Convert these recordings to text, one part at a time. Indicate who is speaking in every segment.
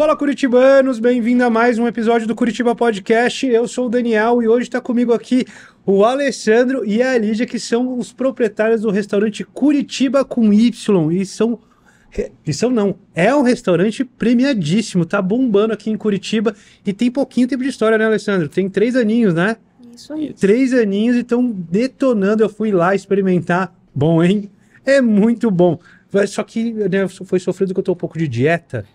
Speaker 1: Fala Curitibanos, bem-vindo a mais um episódio do Curitiba Podcast. Eu sou o Daniel e hoje está comigo aqui o Alessandro e a Lídia, que são os proprietários do restaurante Curitiba com Y e são e são não, é um restaurante premiadíssimo, tá bombando aqui em Curitiba e tem pouquinho tempo de história, né, Alessandro? Tem três aninhos, né? Isso aí. Três aninhos e estão detonando. Eu fui lá experimentar. Bom, hein? É muito bom. Só que né, foi sofrido que eu tô um pouco de dieta.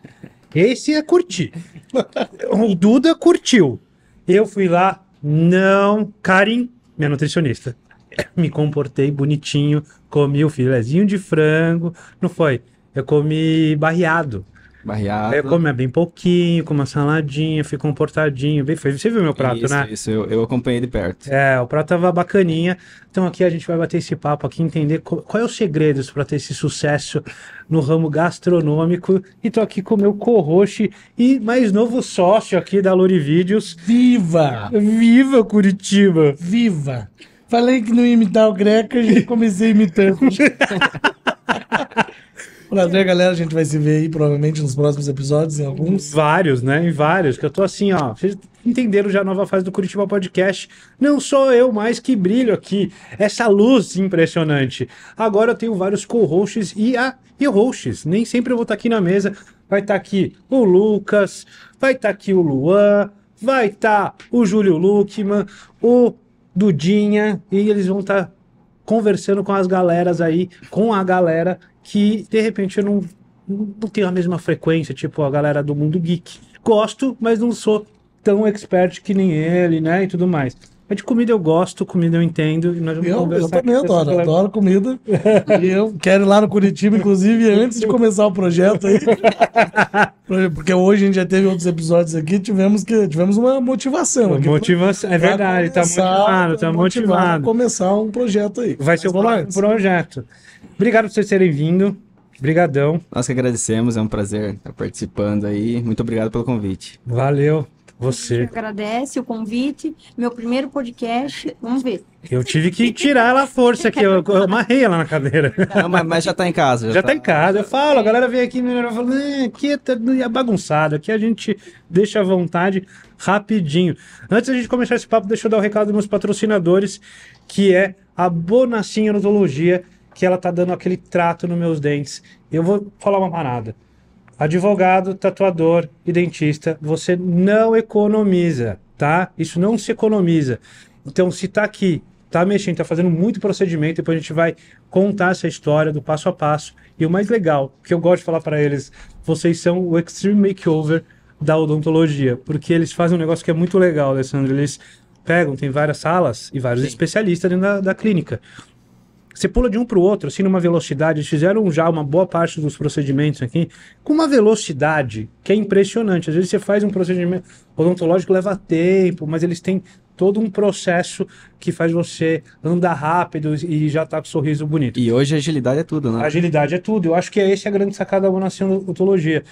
Speaker 1: Esse é curtir. o Duda curtiu. Eu fui lá, não, Karim, minha nutricionista. Me comportei bonitinho, comi o filezinho de frango, não foi? Eu comi barreado. Barreado. Eu comia bem pouquinho, com uma saladinha, fui comportadinho, bem feio. Você viu meu prato, isso, né?
Speaker 2: Isso, eu, eu acompanhei de perto.
Speaker 1: É, o prato tava bacaninha. Então aqui a gente vai bater esse papo aqui, entender qual, qual é os segredos para ter esse sucesso no ramo gastronômico. E tô aqui com o meu corroche e mais novo sócio aqui da Lori Vídeos. Viva! Viva
Speaker 3: Curitiba! Viva! Falei que não ia imitar o Greco e comecei imitando. Prazer, galera. A gente vai se ver aí provavelmente nos próximos episódios,
Speaker 1: em alguns. Vários, né? Em vários. Que eu tô assim, ó. Vocês entenderam já a nova fase do Curitiba Podcast. Não sou eu mais que brilho aqui. Essa luz impressionante. Agora eu tenho vários co-hosts e a ah, e hosts. Nem sempre eu vou estar tá aqui na mesa. Vai estar tá aqui o Lucas, vai estar tá aqui o Luan, vai estar o Júlio Luckman, o Dudinha, e eles vão estar conversando com as galeras aí, com a galera que de repente eu não, não tenho a mesma frequência, tipo a galera do mundo geek. Gosto, mas não sou tão expert que nem ele, né? E tudo mais.
Speaker 3: Mas de comida eu gosto, comida eu entendo. E nós vamos eu, eu também adoro, galera. adoro comida. e eu quero ir lá no Curitiba, inclusive, antes de começar o projeto aí. Porque hoje a gente já teve outros episódios aqui, tivemos, que, tivemos uma motivação. Uma motivação, é verdade, tá começar, tá motivado, tá motivado. motivado. começar um projeto aí. Vai ser um projeto.
Speaker 2: Obrigado por vocês terem vindo. Obrigadão. Nós que agradecemos, é um prazer estar participando aí. Muito obrigado pelo convite. Valeu. Você.
Speaker 4: Agradece o convite. Meu primeiro podcast. Vamos ver.
Speaker 1: Eu tive que tirar ela a força aqui. Eu, eu amarrei ela na cadeira. Não, mas, mas já está em casa. Já, já tá... tá... em casa. Eu falo, a galera vem aqui e fala: aqui é bagunçado. Aqui a gente deixa à vontade rapidinho. Antes da gente começar esse papo, deixa eu dar o um recado dos meus patrocinadores, que é a Bonacinha Odontologia que ela tá dando aquele trato nos meus dentes. Eu vou falar uma parada. Advogado, tatuador e dentista, você não economiza, tá? Isso não se economiza. Então, se tá aqui, tá mexendo, tá fazendo muito procedimento, depois a gente vai contar essa história do passo a passo. E o mais legal, que eu gosto de falar para eles, vocês são o extreme makeover da odontologia, porque eles fazem um negócio que é muito legal, Alessandro. Eles pegam, tem várias salas e vários Sim. especialistas dentro da, da clínica. Você pula de um para o outro, assim, numa velocidade. Eles fizeram já uma boa parte dos procedimentos aqui, com uma velocidade que é impressionante. Às vezes você faz um procedimento odontológico, leva tempo, mas eles têm todo um processo que faz você andar rápido e já tá com um sorriso bonito. E hoje agilidade é tudo, né? Agilidade é tudo. Eu acho que é a grande sacada da Odontologia.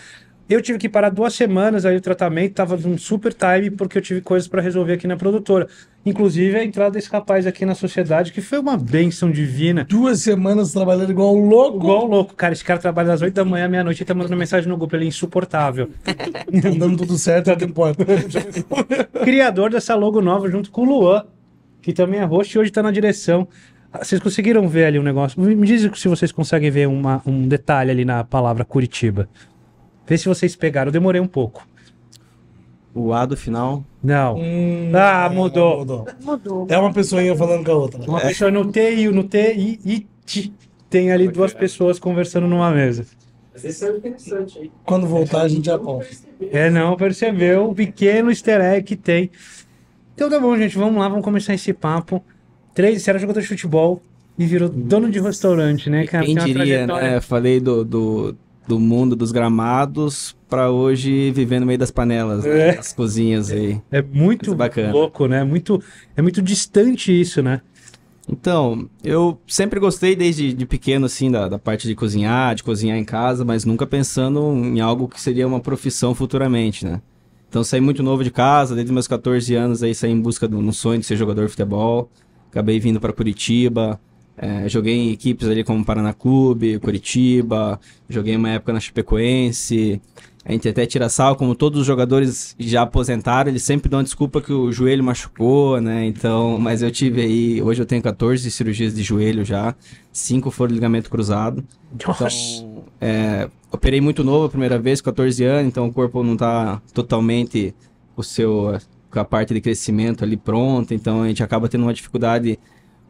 Speaker 1: Eu tive que parar duas semanas aí o tratamento, tava num super time porque eu tive coisas para resolver aqui na produtora. Inclusive a entrada desse rapaz aqui na sociedade, que foi uma benção divina. Duas semanas trabalhando igual um louco. Igual louco, cara. Esse cara trabalha das 8 da manhã à meia-noite e tá mandando mensagem no grupo. Ele é insuportável. tá dando tudo certo, é o que importa. Criador dessa logo nova junto com o Luan, que também é host e hoje tá na direção. Ah, vocês conseguiram ver ali um negócio? Me diz se vocês conseguem ver uma, um detalhe ali na palavra Curitiba. Vê se vocês pegaram. Eu demorei um pouco
Speaker 2: o A do final.
Speaker 1: Não. Hum, ah, mudou. mudou. Mudou. É uma pessoinha falando com a outra. É. Uma é. pessoa no T e no T e, It T. Tem ali é duas é? pessoas conversando numa mesa.
Speaker 2: Esse isso é interessante aí.
Speaker 1: Quando voltar, a gente já conta. É, não, percebeu o pequeno easter egg que tem. Então tá bom, gente, vamos lá, vamos começar esse papo. Três, era jogador de futebol e virou dono de restaurante, né, cara? Quem diria, né?
Speaker 2: Falei do, do, do mundo dos gramados para hoje viver no meio das panelas, né? É. as cozinhas aí. É, muito bacana. louco, né? Muito, é muito distante isso, né? Então, eu sempre gostei desde de pequeno, assim, da, da parte de cozinhar, de cozinhar em casa, mas nunca pensando em algo que seria uma profissão futuramente, né? Então, saí muito novo de casa, desde meus 14 anos aí saí em busca de um sonho de ser jogador de futebol. Acabei vindo para Curitiba, é, joguei em equipes ali como Paraná Clube, Curitiba, joguei uma época na Chapecoense. A gente até tira sal, como todos os jogadores já aposentaram, eles sempre dão desculpa que o joelho machucou, né? Então, mas eu tive aí, hoje eu tenho 14 cirurgias de joelho já, cinco foram ligamento cruzado. Então, Nossa. Então, é, operei muito novo a primeira vez, 14 anos, então o corpo não tá totalmente o seu com a parte de crescimento ali pronta, então a gente acaba tendo uma dificuldade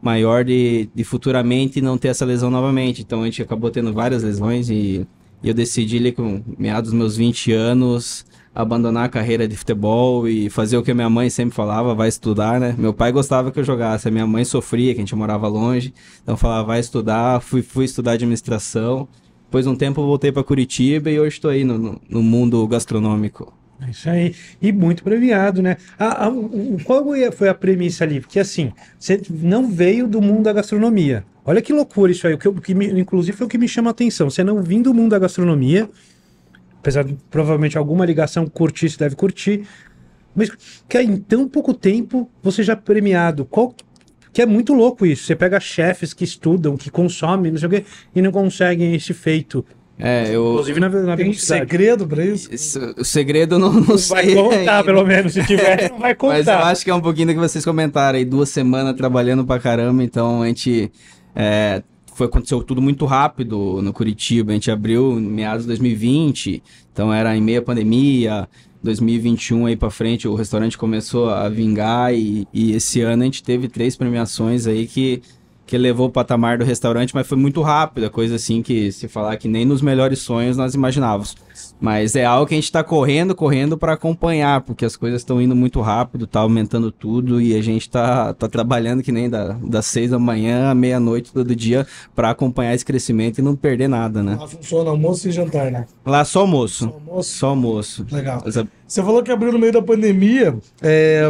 Speaker 2: maior de, de futuramente não ter essa lesão novamente. Então a gente acabou tendo várias lesões e, e eu decidi ali com meados dos meus 20 anos abandonar a carreira de futebol e fazer o que minha mãe sempre falava, vai estudar, né? Meu pai gostava que eu jogasse, a minha mãe sofria, que a gente morava longe, então falava, vai estudar, fui, fui estudar administração. Depois de um tempo voltei para Curitiba e hoje estou aí no, no mundo gastronômico.
Speaker 1: É isso aí. E muito premiado, né? A, a, o, qual foi a premissa ali? Porque assim, você não veio do mundo da gastronomia. Olha que loucura isso aí. O que, o que me, inclusive foi o que me chama a atenção. Você não vindo do mundo da gastronomia, apesar de provavelmente alguma ligação curtir, você deve curtir. Mas que em tão pouco tempo você já premiado. Qual que é muito louco isso. Você pega chefes que estudam, que consomem, não sei o quê,
Speaker 2: e não conseguem esse feito. É, eu... Inclusive na, na Tem um segredo pra isso? isso o segredo eu não, não, não sei. Vai contar, ainda. pelo menos, se tiver, vai contar. Mas eu acho que é um pouquinho do que vocês comentaram aí, duas semanas trabalhando pra caramba, então a gente. É, foi, aconteceu tudo muito rápido no Curitiba. A gente abriu em meados de 2020, então era em meia pandemia. 2021 aí para frente o restaurante começou a vingar e, e esse ano a gente teve três premiações aí que que levou o patamar do restaurante, mas foi muito rápido, coisa assim que se falar que nem nos melhores sonhos nós imaginávamos. Mas é algo que a gente está correndo, correndo para acompanhar, porque as coisas estão indo muito rápido, tá aumentando tudo e a gente tá, tá trabalhando que nem da, das seis da manhã à meia-noite todo dia para acompanhar esse crescimento e não perder nada, né? Lá
Speaker 3: funciona almoço e jantar, né?
Speaker 2: Lá só almoço. Só almoço? Só almoço.
Speaker 3: Legal. Você falou que abriu no meio da pandemia. É,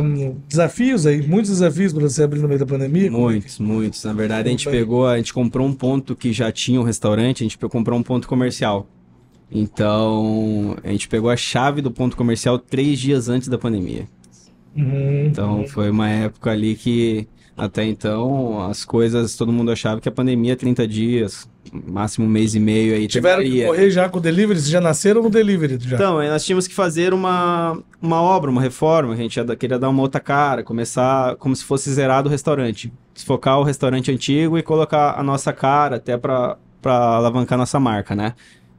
Speaker 3: desafios aí, muitos desafios
Speaker 2: para você abrir no meio da pandemia? Muitos, muitos. Na verdade, a gente é pegou, a gente comprou um ponto que já tinha um restaurante, a gente comprou um ponto comercial. Então, a gente pegou a chave do ponto comercial três dias antes da pandemia.
Speaker 1: Uhum. Então,
Speaker 2: foi uma época ali que, até então, as coisas, todo mundo achava que a pandemia é 30 dias, máximo um mês e meio aí. Tiveram que
Speaker 3: correr já com o delivery? Vocês já nasceram no delivery? Já?
Speaker 2: Então, nós tínhamos que fazer uma, uma obra, uma reforma, a gente queria dar uma outra cara, começar como se fosse zerado o restaurante. Desfocar o restaurante antigo e colocar a nossa cara até para alavancar nossa marca, né?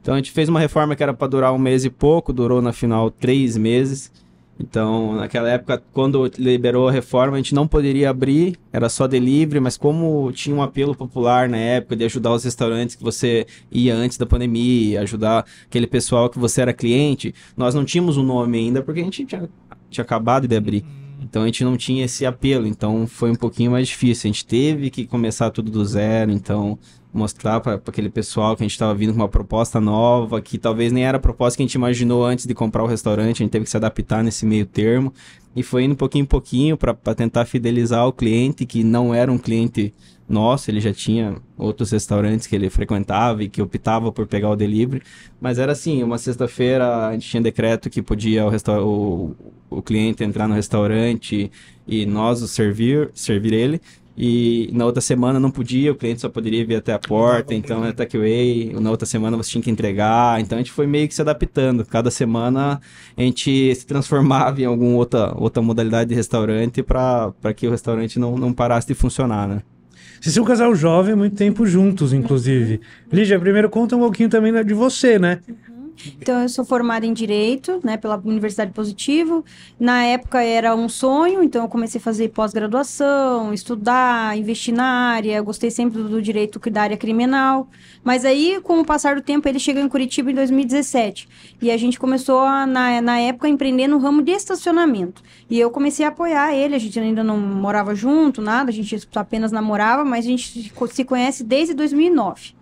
Speaker 2: Então a gente fez uma reforma que era para durar um mês e pouco, durou na final três meses. Então, naquela época, quando liberou a reforma, a gente não poderia abrir, era só delivery, mas como tinha um apelo popular na época de ajudar os restaurantes que você ia antes da pandemia, ajudar aquele pessoal que você era cliente, nós não tínhamos um nome ainda porque a gente tinha, tinha acabado de abrir. Então a gente não tinha esse apelo, então foi um pouquinho mais difícil. A gente teve que começar tudo do zero, então mostrar para aquele pessoal que a gente estava vindo com uma proposta nova, que talvez nem era a proposta que a gente imaginou antes de comprar o restaurante, a gente teve que se adaptar nesse meio termo. E foi indo pouquinho em pouquinho para tentar fidelizar o cliente, que não era um cliente nosso, ele já tinha outros restaurantes que ele frequentava e que optava por pegar o delivery. Mas era assim, uma sexta-feira a gente tinha decreto que podia o, resta o, o cliente entrar no restaurante e nós o servir, servir ele e na outra semana não podia, o cliente só poderia vir até a porta, então era takeaway, na outra semana você tinha que entregar, então a gente foi meio que se adaptando. Cada semana a gente se transformava em alguma outra, outra modalidade de restaurante para que o restaurante não, não parasse de funcionar, né?
Speaker 1: Vocês são um casal jovem muito tempo juntos, inclusive. Lígia, primeiro conta um pouquinho também de você, né?
Speaker 4: Então, eu sou formada em Direito, né, pela Universidade Positivo. Na época era um sonho, então eu comecei a fazer pós-graduação, estudar, investir na área. Eu gostei sempre do direito da área criminal. Mas aí, com o passar do tempo, ele chegou em Curitiba em 2017. E a gente começou, a, na, na época, a empreender no ramo de estacionamento. E eu comecei a apoiar ele. A gente ainda não morava junto, nada, a gente apenas namorava, mas a gente se conhece desde 2009.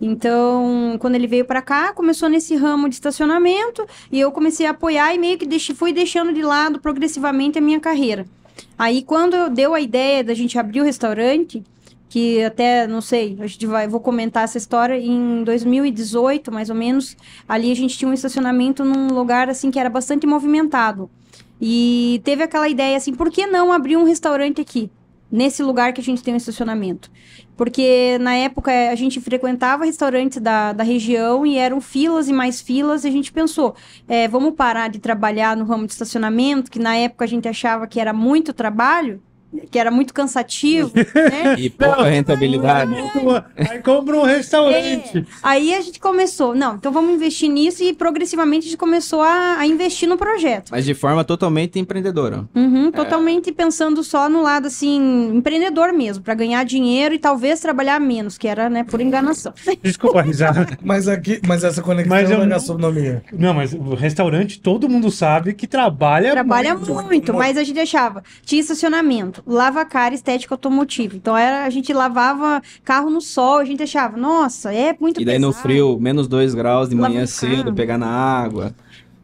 Speaker 4: Então, quando ele veio para cá, começou nesse ramo de estacionamento e eu comecei a apoiar e meio que deixi, fui deixando de lado progressivamente a minha carreira. Aí, quando deu a ideia da gente abrir o restaurante, que até, não sei, a gente vai, vou comentar essa história, em 2018, mais ou menos, ali a gente tinha um estacionamento num lugar, assim, que era bastante movimentado. E teve aquela ideia, assim, por que não abrir um restaurante aqui? Nesse lugar que a gente tem um estacionamento. Porque na época a gente frequentava restaurantes da, da região e eram filas e mais filas, e a gente pensou, é, vamos parar de trabalhar no ramo de estacionamento, que na época a gente achava que era muito trabalho, que era muito cansativo, né? E pouca
Speaker 2: rentabilidade.
Speaker 4: Aí compra um restaurante. É. Aí a gente começou, não, então vamos investir nisso e progressivamente a gente começou a, a investir no projeto.
Speaker 2: Mas de forma totalmente empreendedora.
Speaker 4: Uhum, é. totalmente é. pensando só no lado, assim, empreendedor mesmo, para ganhar dinheiro e talvez trabalhar menos, que era, né, por enganação.
Speaker 3: Desculpa, risada. mas aqui, mas essa conexão mas eu é gastronomia. nome não, mas o restaurante,
Speaker 1: todo mundo sabe que trabalha Trabalha muito, muito mas a gente
Speaker 4: deixava, tinha estacionamento lavacar estética automotiva. Então era, a gente lavava carro no sol, a gente achava, nossa, é muito E daí pesado. no
Speaker 2: frio, menos 2 graus de manhã cedo, pegar na água.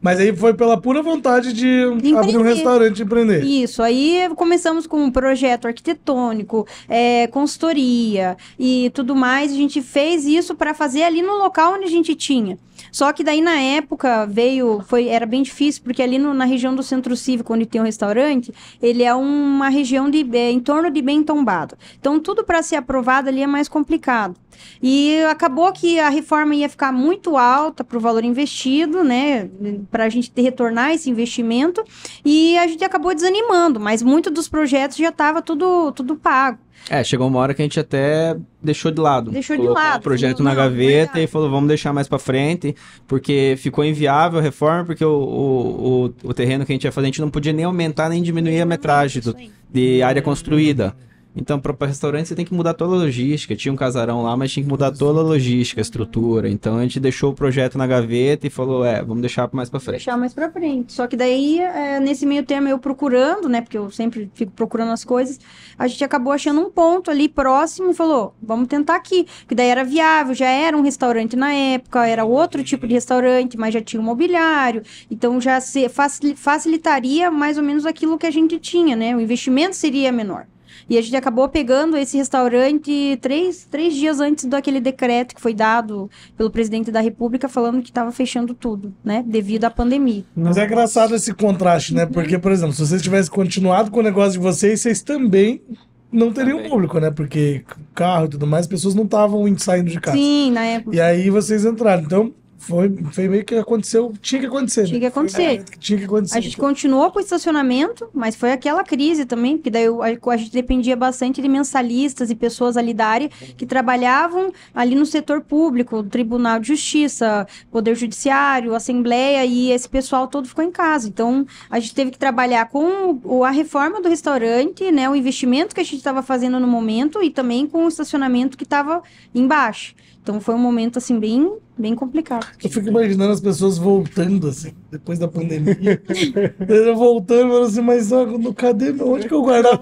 Speaker 2: Mas aí foi pela pura vontade de empreender. abrir um restaurante e empreender.
Speaker 4: Isso, aí começamos com um projeto arquitetônico, é, consultoria e tudo mais. A gente fez isso para fazer ali no local onde a gente tinha. Só que daí na época veio, foi, era bem difícil, porque ali no, na região do centro cívico, onde tem um restaurante, ele é uma região de, é, em torno de bem tombado. Então tudo para ser aprovado ali é mais complicado. E acabou que a reforma ia ficar muito alta para o valor investido, né? Para a gente ter, retornar esse investimento. E a gente acabou desanimando, mas muito dos projetos já estava tudo, tudo pago.
Speaker 2: É, chegou uma hora que a gente até deixou de lado. Deixou de lado. o projeto na gaveta não, e falou, vamos deixar mais para frente, porque ficou inviável a reforma, porque o, o, o, o, terreno que a gente ia fazer, a gente não podia nem aumentar nem diminuir a metragem do, de área construída. Então, para restaurante, você tem que mudar toda a logística. Tinha um casarão lá, mas tinha que mudar toda a logística, a estrutura. Então, a gente deixou o projeto na gaveta e falou: é, vamos deixar mais para frente.
Speaker 4: Deixar mais para frente. Só que daí, é, nesse meio termo, eu procurando, né? Porque eu sempre fico procurando as coisas. A gente acabou achando um ponto ali próximo e falou: vamos tentar aqui. Que daí era viável, já era um restaurante na época, era outro tipo de restaurante, mas já tinha um mobiliário. Então, já se facilitaria mais ou menos aquilo que a gente tinha, né? O investimento seria menor. E a gente acabou pegando esse restaurante três, três dias antes daquele decreto que foi dado pelo presidente da República falando que estava fechando tudo, né? Devido à pandemia. Mas
Speaker 3: é engraçado esse contraste, né? Porque, por exemplo, se vocês tivessem continuado com o negócio de vocês, vocês também não teriam público, né? Porque carro e tudo mais, as pessoas não estavam saindo de casa. Sim, na época. E aí vocês entraram. Então, foi, foi meio que aconteceu, tinha que acontecer. Tinha que né? acontecer.
Speaker 4: Tinha que acontecer. A gente continuou com o estacionamento, mas foi aquela crise também, porque daí a, a gente dependia bastante de mensalistas e pessoas ali da área que trabalhavam ali no setor público, Tribunal de Justiça, Poder Judiciário, Assembleia, e esse pessoal todo ficou em casa. Então, a gente teve que trabalhar com a reforma do restaurante, né, o investimento que a gente estava fazendo no momento e também com o estacionamento que estava embaixo. Então foi um momento assim bem, bem complicado.
Speaker 3: Eu fico imaginando as pessoas voltando assim, depois da pandemia. voltando, falando assim, mas ah, cadê Onde que eu guardava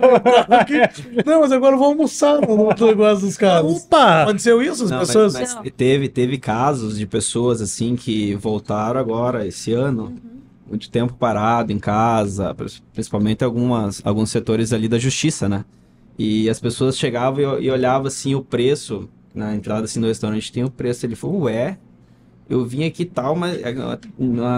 Speaker 3: Não, mas agora eu vou almoçar no negócio dos caras.
Speaker 2: Opa! Aconteceu isso, as não, pessoas? Mas, mas teve, teve casos de pessoas assim que voltaram agora esse ano. Uhum. Muito tempo parado em casa, principalmente algumas, alguns setores ali da justiça, né? E as pessoas chegavam e, e olhavam assim o preço na entrada assim, do restaurante tem o preço. Ele falou, ué, eu vim aqui tal, mas é,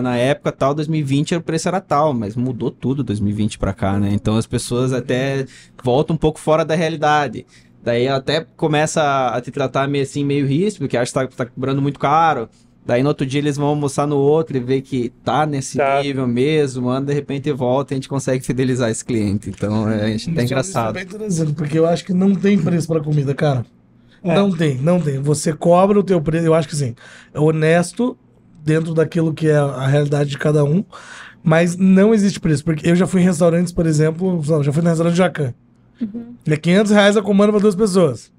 Speaker 2: na, época tal, 2020, o preço era tal, mas mudou tudo 2020 para cá, né? Então as pessoas até voltam um pouco fora da realidade. Daí até começa a te tratar meio assim, meio risco, que acha que tá, tá cobrando muito caro. Daí no outro dia eles vão almoçar no outro e ver que tá nesse tá. nível mesmo, anda de repente volta e a gente consegue fidelizar esse cliente. Então é, tá é engraçado.
Speaker 3: Isso é bem né, porque eu acho que não tem preço para comida, cara. É. Não tem, não tem. Você cobra o teu preço, eu acho que sim. É honesto dentro daquilo que é a realidade de cada um, mas não existe preço. Porque eu já fui em restaurantes, por exemplo, já fui no restaurante Jacan. Uhum. É 500 reais a comanda para duas pessoas.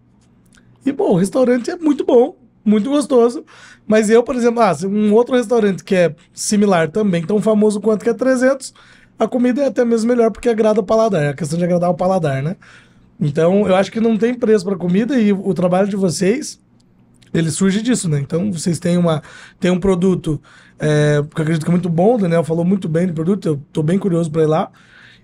Speaker 3: E, bom, o restaurante é muito bom, muito gostoso. Mas eu, por exemplo, ah, um outro restaurante que é similar também, tão famoso quanto que é 300, a comida é até mesmo melhor porque agrada o paladar. É a questão de agradar o paladar, né? Então, eu acho que não tem preço para comida e o trabalho de vocês ele surge disso, né? Então vocês têm, uma, têm um produto é, que eu acredito que é muito bom, o Daniel falou muito bem do produto, eu tô bem curioso para ir lá.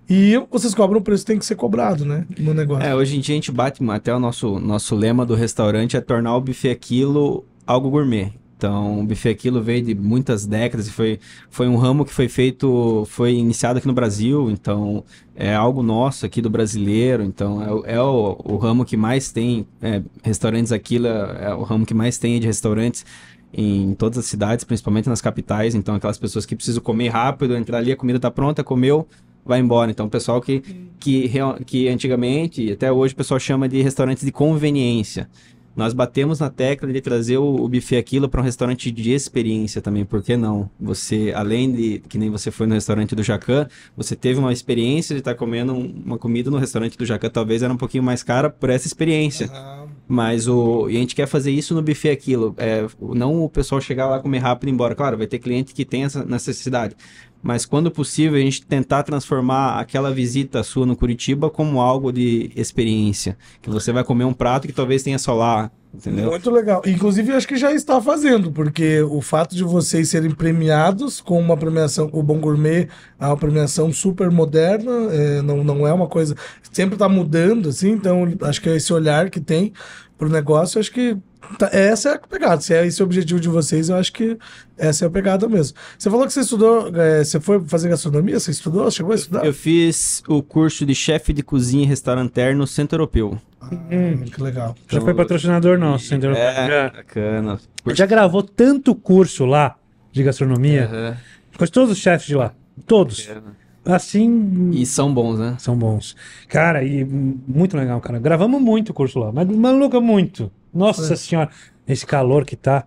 Speaker 3: E vocês cobram o preço que tem que ser cobrado, né? No
Speaker 2: negócio. É, hoje em dia a gente bate até o nosso, nosso lema do restaurante é tornar o buffet aquilo algo gourmet. Então, o buffet aquilo veio de muitas décadas e foi, foi um ramo que foi feito, foi iniciado aqui no Brasil, então é algo nosso aqui do brasileiro, então é, é o, o, ramo que mais tem é, restaurantes aquilo, é o ramo que mais tem de restaurantes em todas as cidades, principalmente nas capitais, então aquelas pessoas que precisam comer rápido, entrar ali, a comida está pronta, comeu, vai embora. Então, o pessoal que, que, que antigamente, até hoje, o pessoal chama de restaurantes de conveniência. Nós batemos na tecla de trazer o, o buffet aquilo para um restaurante de experiência também, por que não? Você, além de que nem você foi no restaurante do Jacan, você teve uma experiência de estar tá comendo uma comida no restaurante do Jacan, talvez era um pouquinho mais cara por essa experiência. Uhum. Mas o. E a gente quer fazer isso no buffet aquilo. É, não o pessoal chegar lá, comer rápido e ir embora. Claro, vai ter cliente que tem essa necessidade. Mas quando possível, a gente tentar transformar aquela visita sua no Curitiba como algo de experiência. Que você vai comer um prato que talvez tenha só lá Entendeu? Muito
Speaker 3: legal. Inclusive, acho que já está fazendo, porque o fato de vocês serem premiados com uma premiação, o Bom Gourmet é uma premiação super moderna, é, não, não é uma coisa. Sempre está mudando, assim, então acho que é esse olhar que tem pro negócio, acho que tá, essa é a pegada. Se é esse o objetivo de vocês, eu acho que essa é a pegada mesmo. Você falou que você estudou, é, você
Speaker 2: foi fazer gastronomia? Você estudou? Chegou a estudar? Eu, eu fiz o curso de chefe de cozinha e restaurante no Centro Europeu.
Speaker 3: hum, que legal.
Speaker 2: Já foi então,
Speaker 1: patrocinador nosso, Centro Europeu. É, já.
Speaker 2: bacana.
Speaker 1: Já gravou tanto curso lá de gastronomia. Uhum. Ficou todos os chefes de lá. Todos. Bacana assim. E são bons, né? São bons. Cara, e muito legal, cara. Gravamos muito o curso lá, mas maluca muito. Nossa é. senhora, esse calor que tá.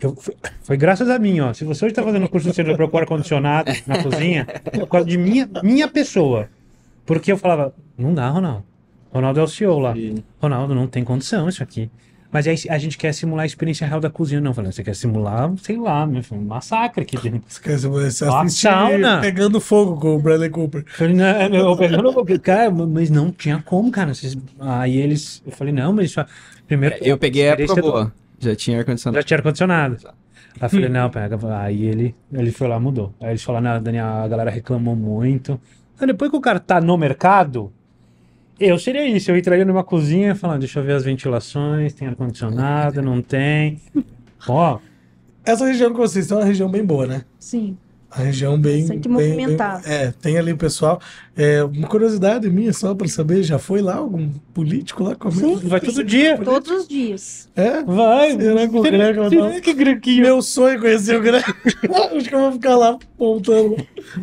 Speaker 1: Eu, foi, foi, graças a mim, ó. Se você hoje tá fazendo curso de cerebral com ar-condicionado na cozinha, é por causa de minha, minha pessoa. Porque eu falava, não dá, Ronaldo. Ronaldo é o CEO lá. Sim. Ronaldo, não tem condição isso aqui. Mas aí a gente quer simular a experiência real da cozinha. Não, falando, você quer simular, sei lá, meu filho, um massacre aqui dentro. Você quer simular uma sauna. Né? pegando fogo com o Bradley Cooper. Eu falei, não, eu pegando fogo. Cara, mas não tinha como, cara. Aí eles, eu falei, não, mas isso... É, primeiro,
Speaker 2: eu peguei a época boa. Do... Já tinha ar-condicionado.
Speaker 1: Já tinha ar-condicionado. Aí eu falei, não, pega. Aí ele, ele foi lá, mudou. Aí eles falaram, não, Daniel, a galera reclamou muito. Aí depois que o cara tá no mercado, eu seria isso, eu entraria numa cozinha falando, deixa eu ver as ventilações, tem ar-condicionado, não tem.
Speaker 3: Ó. Essa região que vocês estão é uma região bem boa, né? Sim. A região tá bem.
Speaker 1: bem
Speaker 4: movimentada.
Speaker 3: É, tem ali o pessoal. É, uma curiosidade minha, só para saber, já foi lá algum político lá comer? Sim, vai todo dia.
Speaker 4: Todos os dias. É? Vai. Será que o
Speaker 3: Greco vai Que grequinho. Meu sonho é conhecer o Greco. Acho que eu vou ficar lá apontando.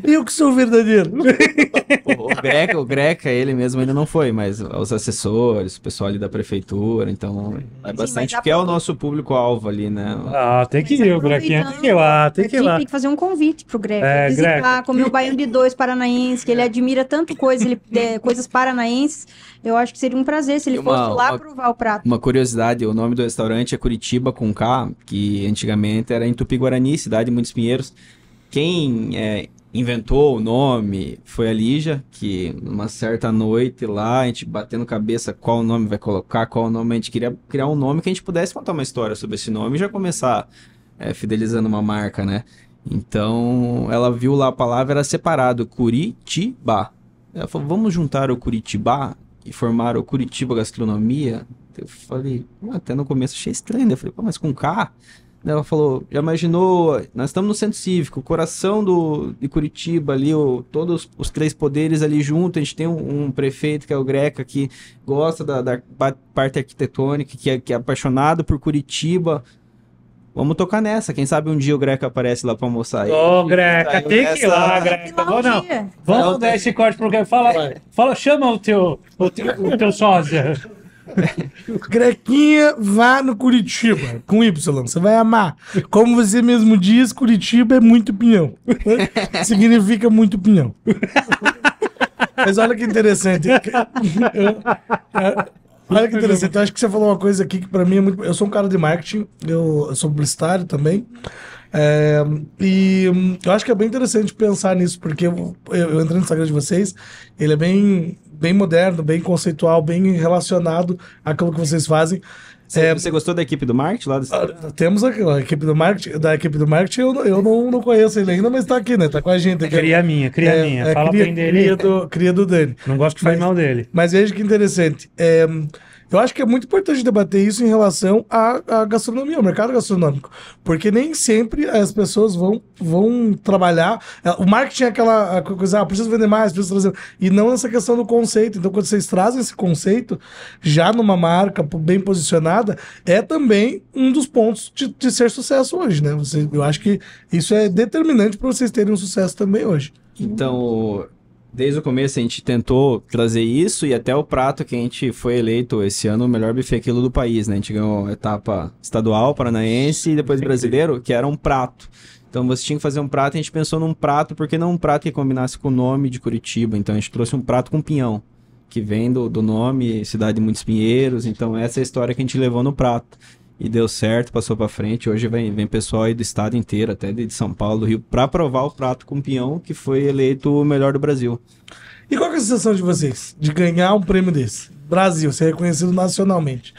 Speaker 3: E eu que sou verdadeiro. o,
Speaker 2: Greco, Greca, o Greca, ele mesmo ainda não foi, mas os assessores, o pessoal ali da prefeitura, então é bastante, porque é o nosso público-alvo ali, né? Ah, tem que mas ir, é o Grequinho. tem que ir lá, tem que ir lá. Tem que
Speaker 4: fazer um convite pro Greg. É, Visitar, Greco. comer o baião de dois paranaense, que ele admira tanto coisa, ele, é, coisas paranaenses. Eu acho que seria um prazer se ele uma, fosse lá uma, provar o prato.
Speaker 2: Uma curiosidade, o nome do restaurante é Curitiba com K, que antigamente era em Tupi-Guarani, cidade de Muitos Pinheiros. Quem é, inventou o nome foi a Lígia, que numa certa noite lá, a gente batendo cabeça qual o nome vai colocar, qual o nome a gente queria criar um nome que a gente pudesse contar uma história sobre esse nome e já começar é, fidelizando uma marca, né? Então, ela viu lá a palavra, era separado, Curitiba. Ela falou, vamos juntar o Curitiba e formar o Curitiba Gastronomia? Eu falei, até no começo achei estranho, né? Eu falei, mas com K? Ela falou, já imaginou, nós estamos no centro cívico, coração do, de Curitiba ali, o, todos os três poderes ali junto, a gente tem um, um prefeito que é o Greca, que gosta da, da parte arquitetônica, que é, que é apaixonado por Curitiba, Vamos tocar nessa. Quem sabe um dia o Greca aparece lá pra almoçar. Ô, oh, Greca, tem que ir lá, Greca. Vamos, não.
Speaker 1: Vamos dar esse
Speaker 2: corte pro Greca. Fala, fala, chama o teu, o teu, o
Speaker 1: teu sósia.
Speaker 3: Grequinha, vá no Curitiba, com Y, você vai amar. Como você mesmo diz, Curitiba é muito pinhão. Significa muito pinhão. Mas olha que interessante. Olha que interessante. Eu acho que você falou uma coisa aqui que para mim é muito. Eu sou um cara de marketing, eu, eu sou publicitário também. É, e hum, eu acho que é bem interessante pensar nisso, porque eu, eu, eu entrei no Instagram de vocês, ele é bem, bem moderno, bem conceitual, bem relacionado àquilo que vocês fazem.
Speaker 2: Você, é, você gostou da equipe do marketing lá do ah,
Speaker 3: Temos a, a, equipe do marketing. Da equipe do marketing eu, eu não, não conheço ele ainda, mas tá aqui, né? Tá com a gente. É aqui. Cria a minha, cria a é, minha. É, Fala cria, bem dele. Cria do, cria do Dani. Não gosto que faz mal dele. Mas veja que interessante. É, eu acho que é muito importante debater isso em relação à, à gastronomia, ao mercado gastronômico. Porque nem sempre as pessoas vão, vão trabalhar. É, o marketing é aquela coisa, ah, preciso vender mais, preciso trazer. E não essa questão do conceito. Então, quando vocês trazem esse conceito, já numa marca bem posicionada, é também um dos pontos de, de ser sucesso hoje, né? Você, eu acho que isso é determinante para vocês terem um sucesso também hoje.
Speaker 2: Então, desde o começo a gente tentou trazer isso e até o prato que a gente foi eleito esse ano o melhor buffet aquilo do país, né? A gente ganhou a etapa estadual, paranaense e depois brasileiro, que era um prato. Então você tinha que fazer um prato, a gente pensou num prato, porque não um prato que combinasse com o nome de Curitiba. Então a gente trouxe um prato com pinhão, que vem do, do nome, cidade de muitos pinheiros. Então essa é a história que a gente levou no prato e deu certo, passou para frente. Hoje vem, vem pessoal aí do estado inteiro, até de São Paulo, do Rio, para provar o prato com pinhão, que foi eleito o melhor do Brasil.
Speaker 3: E qual é a sensação de vocês de ganhar um prêmio desse? Brasil, ser reconhecido nacionalmente.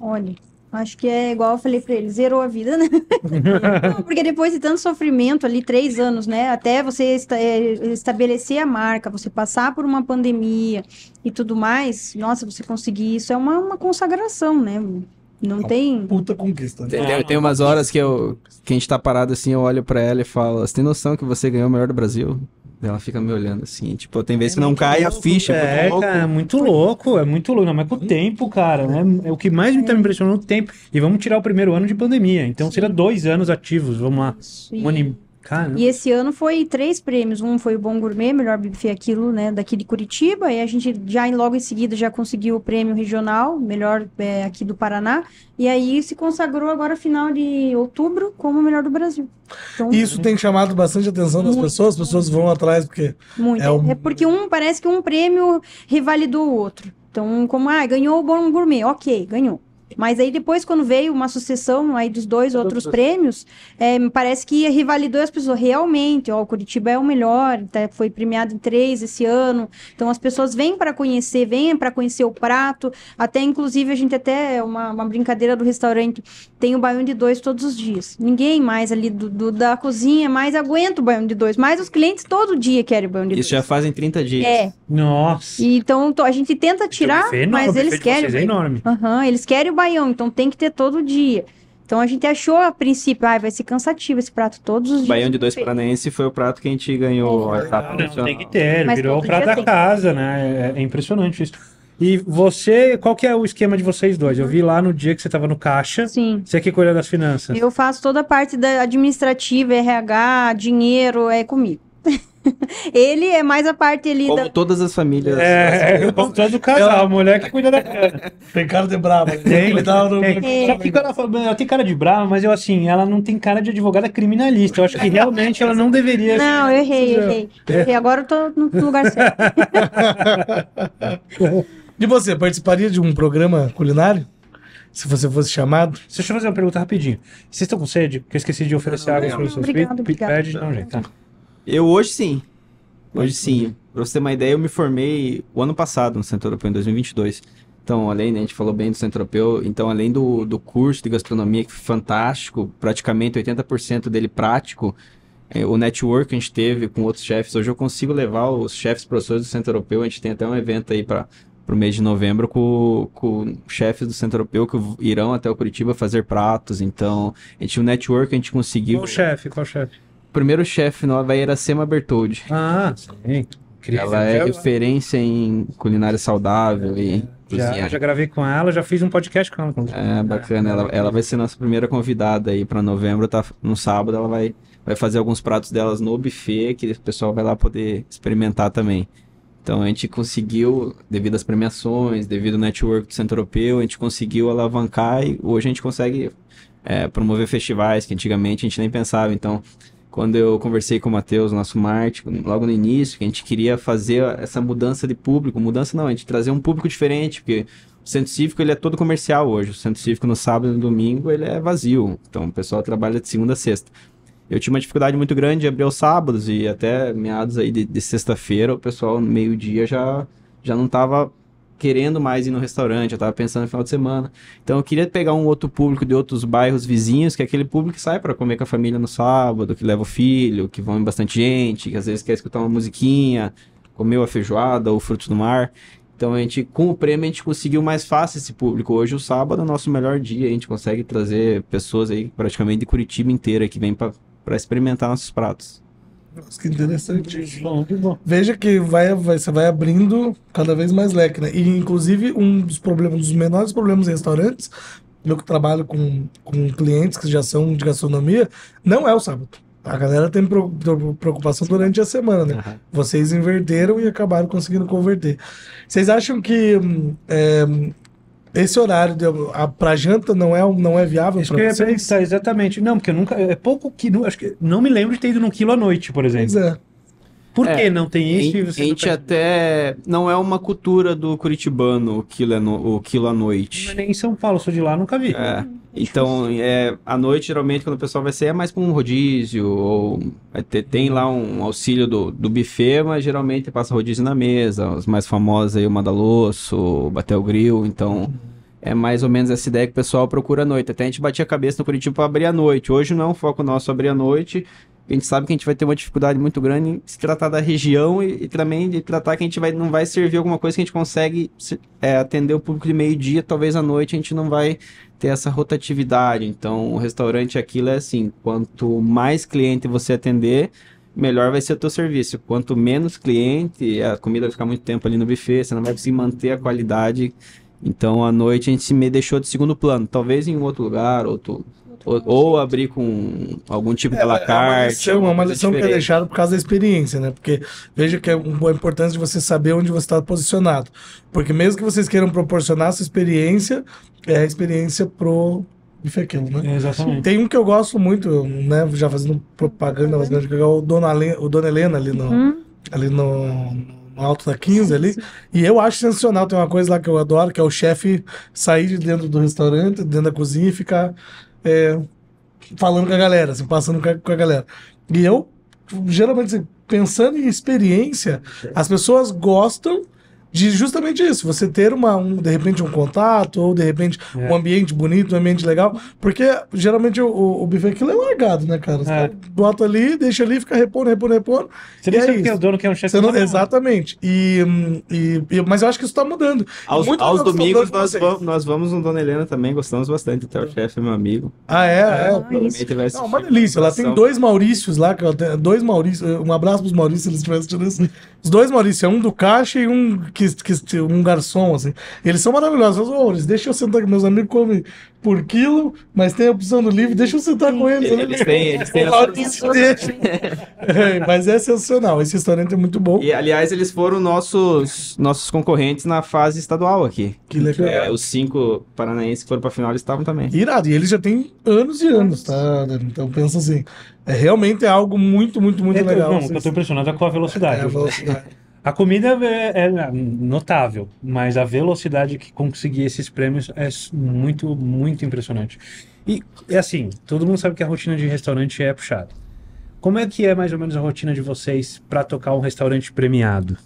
Speaker 4: Olha, acho que é igual eu falei para ele, zerou a vida, né? Não, porque depois de tanto sofrimento ali, três anos, né? Até você esta é, estabelecer a marca, você passar por uma pandemia e tudo mais, nossa, você conseguir isso é uma, uma consagração, né? Não é tem. Puta conquista. Né? Tem,
Speaker 2: tem umas horas que eu. Que a gente tá parado assim, eu olho pra ela e falo: Você tem noção que você ganhou o melhor do Brasil? Ela fica me olhando assim, tipo, tem vezes é que não cai louco, a ficha. É, é, louco. cara, é muito louco,
Speaker 1: é muito louco. Não, mas com o tempo, cara, né? É o que mais me tá é. me impressionando o tempo. E vamos tirar o primeiro ano de pandemia. Então Sim. seria dois anos ativos, vamos lá. Sim. Um ano e Caramba. E
Speaker 4: esse ano foi três prêmios. Um foi o Bom Gourmet, melhor buffet aquilo, né, daqui de Curitiba. E a gente já logo em seguida já conseguiu o prêmio regional, melhor é, aqui do Paraná. E aí se consagrou agora final de outubro como o melhor do Brasil. Então, Isso
Speaker 3: tem chamado bastante atenção das pessoas. As pessoas vão atrás porque
Speaker 4: muito. É, um... é porque um parece que um prêmio revalidou o outro. Então, como ah, ganhou o Bom Gourmet, ok, ganhou. Mas aí depois, quando veio uma sucessão aí dos dois outros prêmios, é, parece que rivalidou as pessoas. Realmente, ó, o Curitiba é o melhor, tá, foi premiado em três esse ano. Então as pessoas vêm para conhecer, vêm para conhecer o prato. Até, inclusive, a gente até, uma, uma brincadeira do restaurante, tem o baião de dois todos os dias. Ninguém mais ali do, do da cozinha mais aguenta o baião de dois. Mas os clientes todo dia querem o baião de Isso dois. Isso
Speaker 2: já fazem 30 dias. É. Nossa.
Speaker 4: E, então a gente tenta tirar, mas eles querem. É enorme. Uhum, eles querem o baião, então tem que ter todo dia. Então a gente achou a princípio, ah, vai ser cansativo esse prato todos os dias.
Speaker 2: Baião de dois paranense foi o prato que a gente ganhou. É, a não, não, tem que ter, Mas virou o prato da
Speaker 1: casa, né? É, é impressionante isso. E você, qual que é o esquema de vocês dois? Eu vi lá no dia que você estava no caixa. Sim. Você que cuida das finanças. Eu
Speaker 4: faço toda a parte da administrativa, RH, dinheiro, é comigo. Ele é mais a parte ali. Como da...
Speaker 1: todas as famílias. É, é o todo casal, a mulher que cuida da cara. Tem cara de brava. Né? Tem, tá tem. Só que ela, fala, ela tem cara de brava, mas eu assim, ela não tem cara de advogada criminalista. Eu acho que realmente ela não deveria. Não, eu errei, eu errei. E
Speaker 4: agora eu tô no lugar certo.
Speaker 3: e você, participaria de um programa culinário? se você fosse chamado. Deixa eu fazer uma pergunta rapidinho.
Speaker 1: Vocês estão com sede? Porque eu esqueci de oferecer não, água para os seus filhos. Obrigado, obrigado. Pede, não, gente. Tá.
Speaker 2: Eu hoje sim. Hoje sim. Pra você ter uma ideia, eu me formei o ano passado no Centro Europeu, em 2022. Então, além, né, a gente falou bem do Centro Europeu, então além do, do curso de gastronomia, que foi fantástico, praticamente 80% dele prático, é, o network que a gente teve com outros chefes, hoje eu consigo levar os chefes professores do Centro Europeu, a gente tem até um evento aí para o mês de novembro com, com chefes do Centro Europeu que irão até o Curitiba fazer pratos, então a gente, o network a gente conseguiu... Qual chefe? Qual chefe? primeiro chefe nova era Sema Bertoldi. Ah, sim. Ela é referência em culinária saudável e já, já,
Speaker 1: gravei com ela, já fiz um podcast com ela.
Speaker 2: É, bacana. Ela, ela vai ser nossa primeira convidada aí para novembro, tá? No sábado ela vai, vai fazer alguns pratos delas no buffet, que o pessoal vai lá poder experimentar também. Então a gente conseguiu, devido às premiações, devido ao network do Centro Europeu, a gente conseguiu alavancar e hoje a gente consegue é, promover festivais que antigamente a gente nem pensava. Então quando eu conversei com o Matheus, nosso marketing, logo no início, que a gente queria fazer essa mudança de público. Mudança não, a gente trazer um público diferente, porque o centro cívico ele é todo comercial hoje. O centro cívico no sábado e no domingo ele é vazio. Então o pessoal trabalha de segunda a sexta. Eu tinha uma dificuldade muito grande de abrir aos sábados e até meados aí de, de sexta-feira o pessoal no meio-dia já, já não estava querendo mais ir no restaurante, eu tava pensando no final de semana. Então eu queria pegar um outro público de outros bairros vizinhos, que é aquele público que sai para comer com a família no sábado, que leva o filho, que vão em bastante gente, que às vezes quer escutar uma musiquinha, comeu a feijoada ou frutos do mar. Então a gente, com o prêmio, a gente conseguiu mais fácil esse público. Hoje o sábado é o nosso melhor dia, a gente consegue trazer pessoas aí praticamente de Curitiba inteira que vêm para experimentar nossos pratos.
Speaker 3: Que interessante. Uhum. Bom, bom. Veja que vai, vai, você vai abrindo cada vez mais leque, né? E, inclusive, um dos problemas, um dos menores problemas em restaurantes, eu que trabalho com, com clientes que já são de gastronomia, não é o sábado. A galera tem preocupação durante a semana, né? Uhum. Vocês inverteram e acabaram conseguindo converter. Vocês acham que hum, é, esse horário para janta não é, não é viável Acho que Pensar,
Speaker 1: exatamente. Não, porque eu nunca. É pouco que. Acho que não me lembro de ter ido num quilo à noite, por exemplo. Pois é.
Speaker 2: Por é, que não tem isso? a gente até. Não é uma cultura do curitibano o quilo, é no, o quilo à noite. Mas é nem em São Paulo, sou de lá, nunca vi. É. Então, é, à noite, geralmente, quando o pessoal vai sair, é mais com um rodízio, ou tem lá um auxílio do, do buffet, mas geralmente passa rodízio na mesa, os mais famosos aí, o Madalosso, o Batel Grill, então é mais ou menos essa ideia que o pessoal procura à noite. Até a gente batia a cabeça no Curitiba para abrir à noite. Hoje não, é um foco nosso é abrir à noite, a gente sabe que a gente vai ter uma dificuldade muito grande em se tratar da região e, e também de tratar que a gente vai, não vai servir alguma coisa que a gente consegue é, atender o público de meio-dia, talvez à noite a gente não vai ter essa rotatividade. Então, o restaurante aquilo é assim, quanto mais cliente você atender, melhor vai ser o teu serviço. Quanto menos cliente, a comida vai ficar muito tempo ali no buffet, você não vai conseguir manter a qualidade. Então, à noite a gente se me deixou de segundo plano, talvez em outro lugar, outro ou, ou, abrir com algum tipo é, de lacarte. É uma lição, é uma lição que é
Speaker 3: deixada por causa da experiência, né? Porque veja que é uma importância de você saber onde você está posicionado. Porque mesmo que vocês queiram proporcionar essa experiência, é a experiência pro é aquilo, né? É, exatamente. Tem um que eu gosto muito, né? Já fazendo propaganda grande que é o Dona, o Dona Helena ali no... Uhum. Ali no no alto da 15 ali. E eu acho sensacional. Tem uma coisa lá que eu adoro, que é o chefe sair de dentro do restaurante, dentro da cozinha e ficar é, falando com a galera, assim, passando com a, galera. E eu, geralmente, assim, pensando em experiência, as pessoas gostam de justamente isso, você ter uma, um, de repente um contato, ou de repente é. um ambiente bonito, um ambiente legal, porque geralmente o, o, buffet aquilo é largado, né, cara? Você é. bota ali, deixa ali, fica repondo, repondo, repondo. Você e deixa é, é o dono é um chefe. Não, exatamente. E, hum, e, e, mas eu acho que isso tá mudando.
Speaker 2: Aos, aos tá domingos nós vamos, nós vamos no Dona Helena também, gostamos bastante, até o chefe meu amigo. Ah, é? é, é Não, uma delícia, lá tem dois
Speaker 3: Maurícios lá, dois Maurícios, um abraço pros Maurícios se eles estivessem assistindo isso. Os dois Maurícios, é um do caixa e um que que, que um garçom, assim. Eles são maravilhosos. Oh, eles deixam eu sentar com meus amigos, comem por quilo, mas tem a opção do livre, deixa eu sentar com eles. Né? Eles têm,
Speaker 2: eles têm. é, mas é sensacional, esse restaurante é muito bom. E, aliás, eles foram nossos, nossos concorrentes na fase estadual aqui. Que legal. É, os cinco paranaenses que foram pra final, eles estavam também.
Speaker 3: Irado, e eles já têm anos e anos, tá? Né? Então pensa assim, é, realmente é algo muito, muito, muito
Speaker 1: é, legal. Não, assim, eu tô impressionado com a velocidade. É, a velocidade. A comida é, é, é, notável, mas a velocidade que consegui esses prêmios é muito, muito impressionante. E é assim, todo mundo sabe que a rotina de restaurante é puxada. Como é que é mais ou menos a rotina de vocês
Speaker 2: para tocar um restaurante premiado?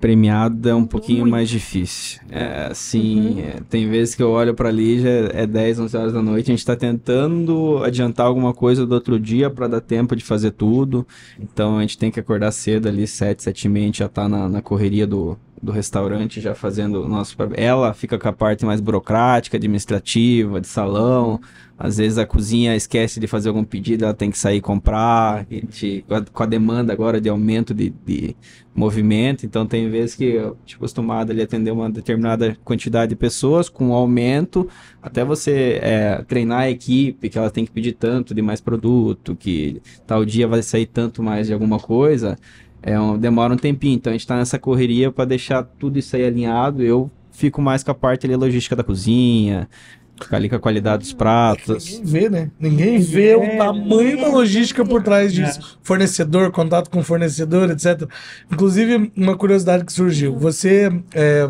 Speaker 2: premiado é um pouquinho Muito. mais difícil. É, assim, uhum. é, tem vezes que eu olho para ali, já é 10, 11 horas da noite, a gente tá tentando adiantar alguma coisa do outro dia para dar tempo de fazer tudo. Então a gente tem que acordar cedo ali, 7, 7 e meia, já tá na, na correria do, do restaurante já fazendo nosso ela fica com a parte mais burocrática administrativa de salão às vezes a cozinha esquece de fazer algum pedido ela tem que sair comprar e te, com a demanda agora de aumento de, de movimento então tem vezes que eu estou acostumado a atender uma determinada quantidade de pessoas com aumento até você é, treinar a equipe que ela tem que pedir tanto de mais produto que tal dia vai sair tanto mais de alguma coisa é um, demora um tempinho, então a gente tá nessa correria para deixar tudo isso aí alinhado. Eu fico mais com a parte ali, logística da cozinha, ficar ali com a qualidade dos pratos. É
Speaker 3: ninguém vê, né? Ninguém vê é, o tamanho é, da logística por trás é. disso. Fornecedor, contato com fornecedor, etc. Inclusive, uma curiosidade que surgiu. Você é,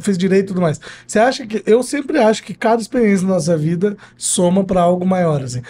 Speaker 3: fez direito e tudo mais. Você acha que. Eu sempre acho que cada experiência da nossa vida soma para algo maior, assim.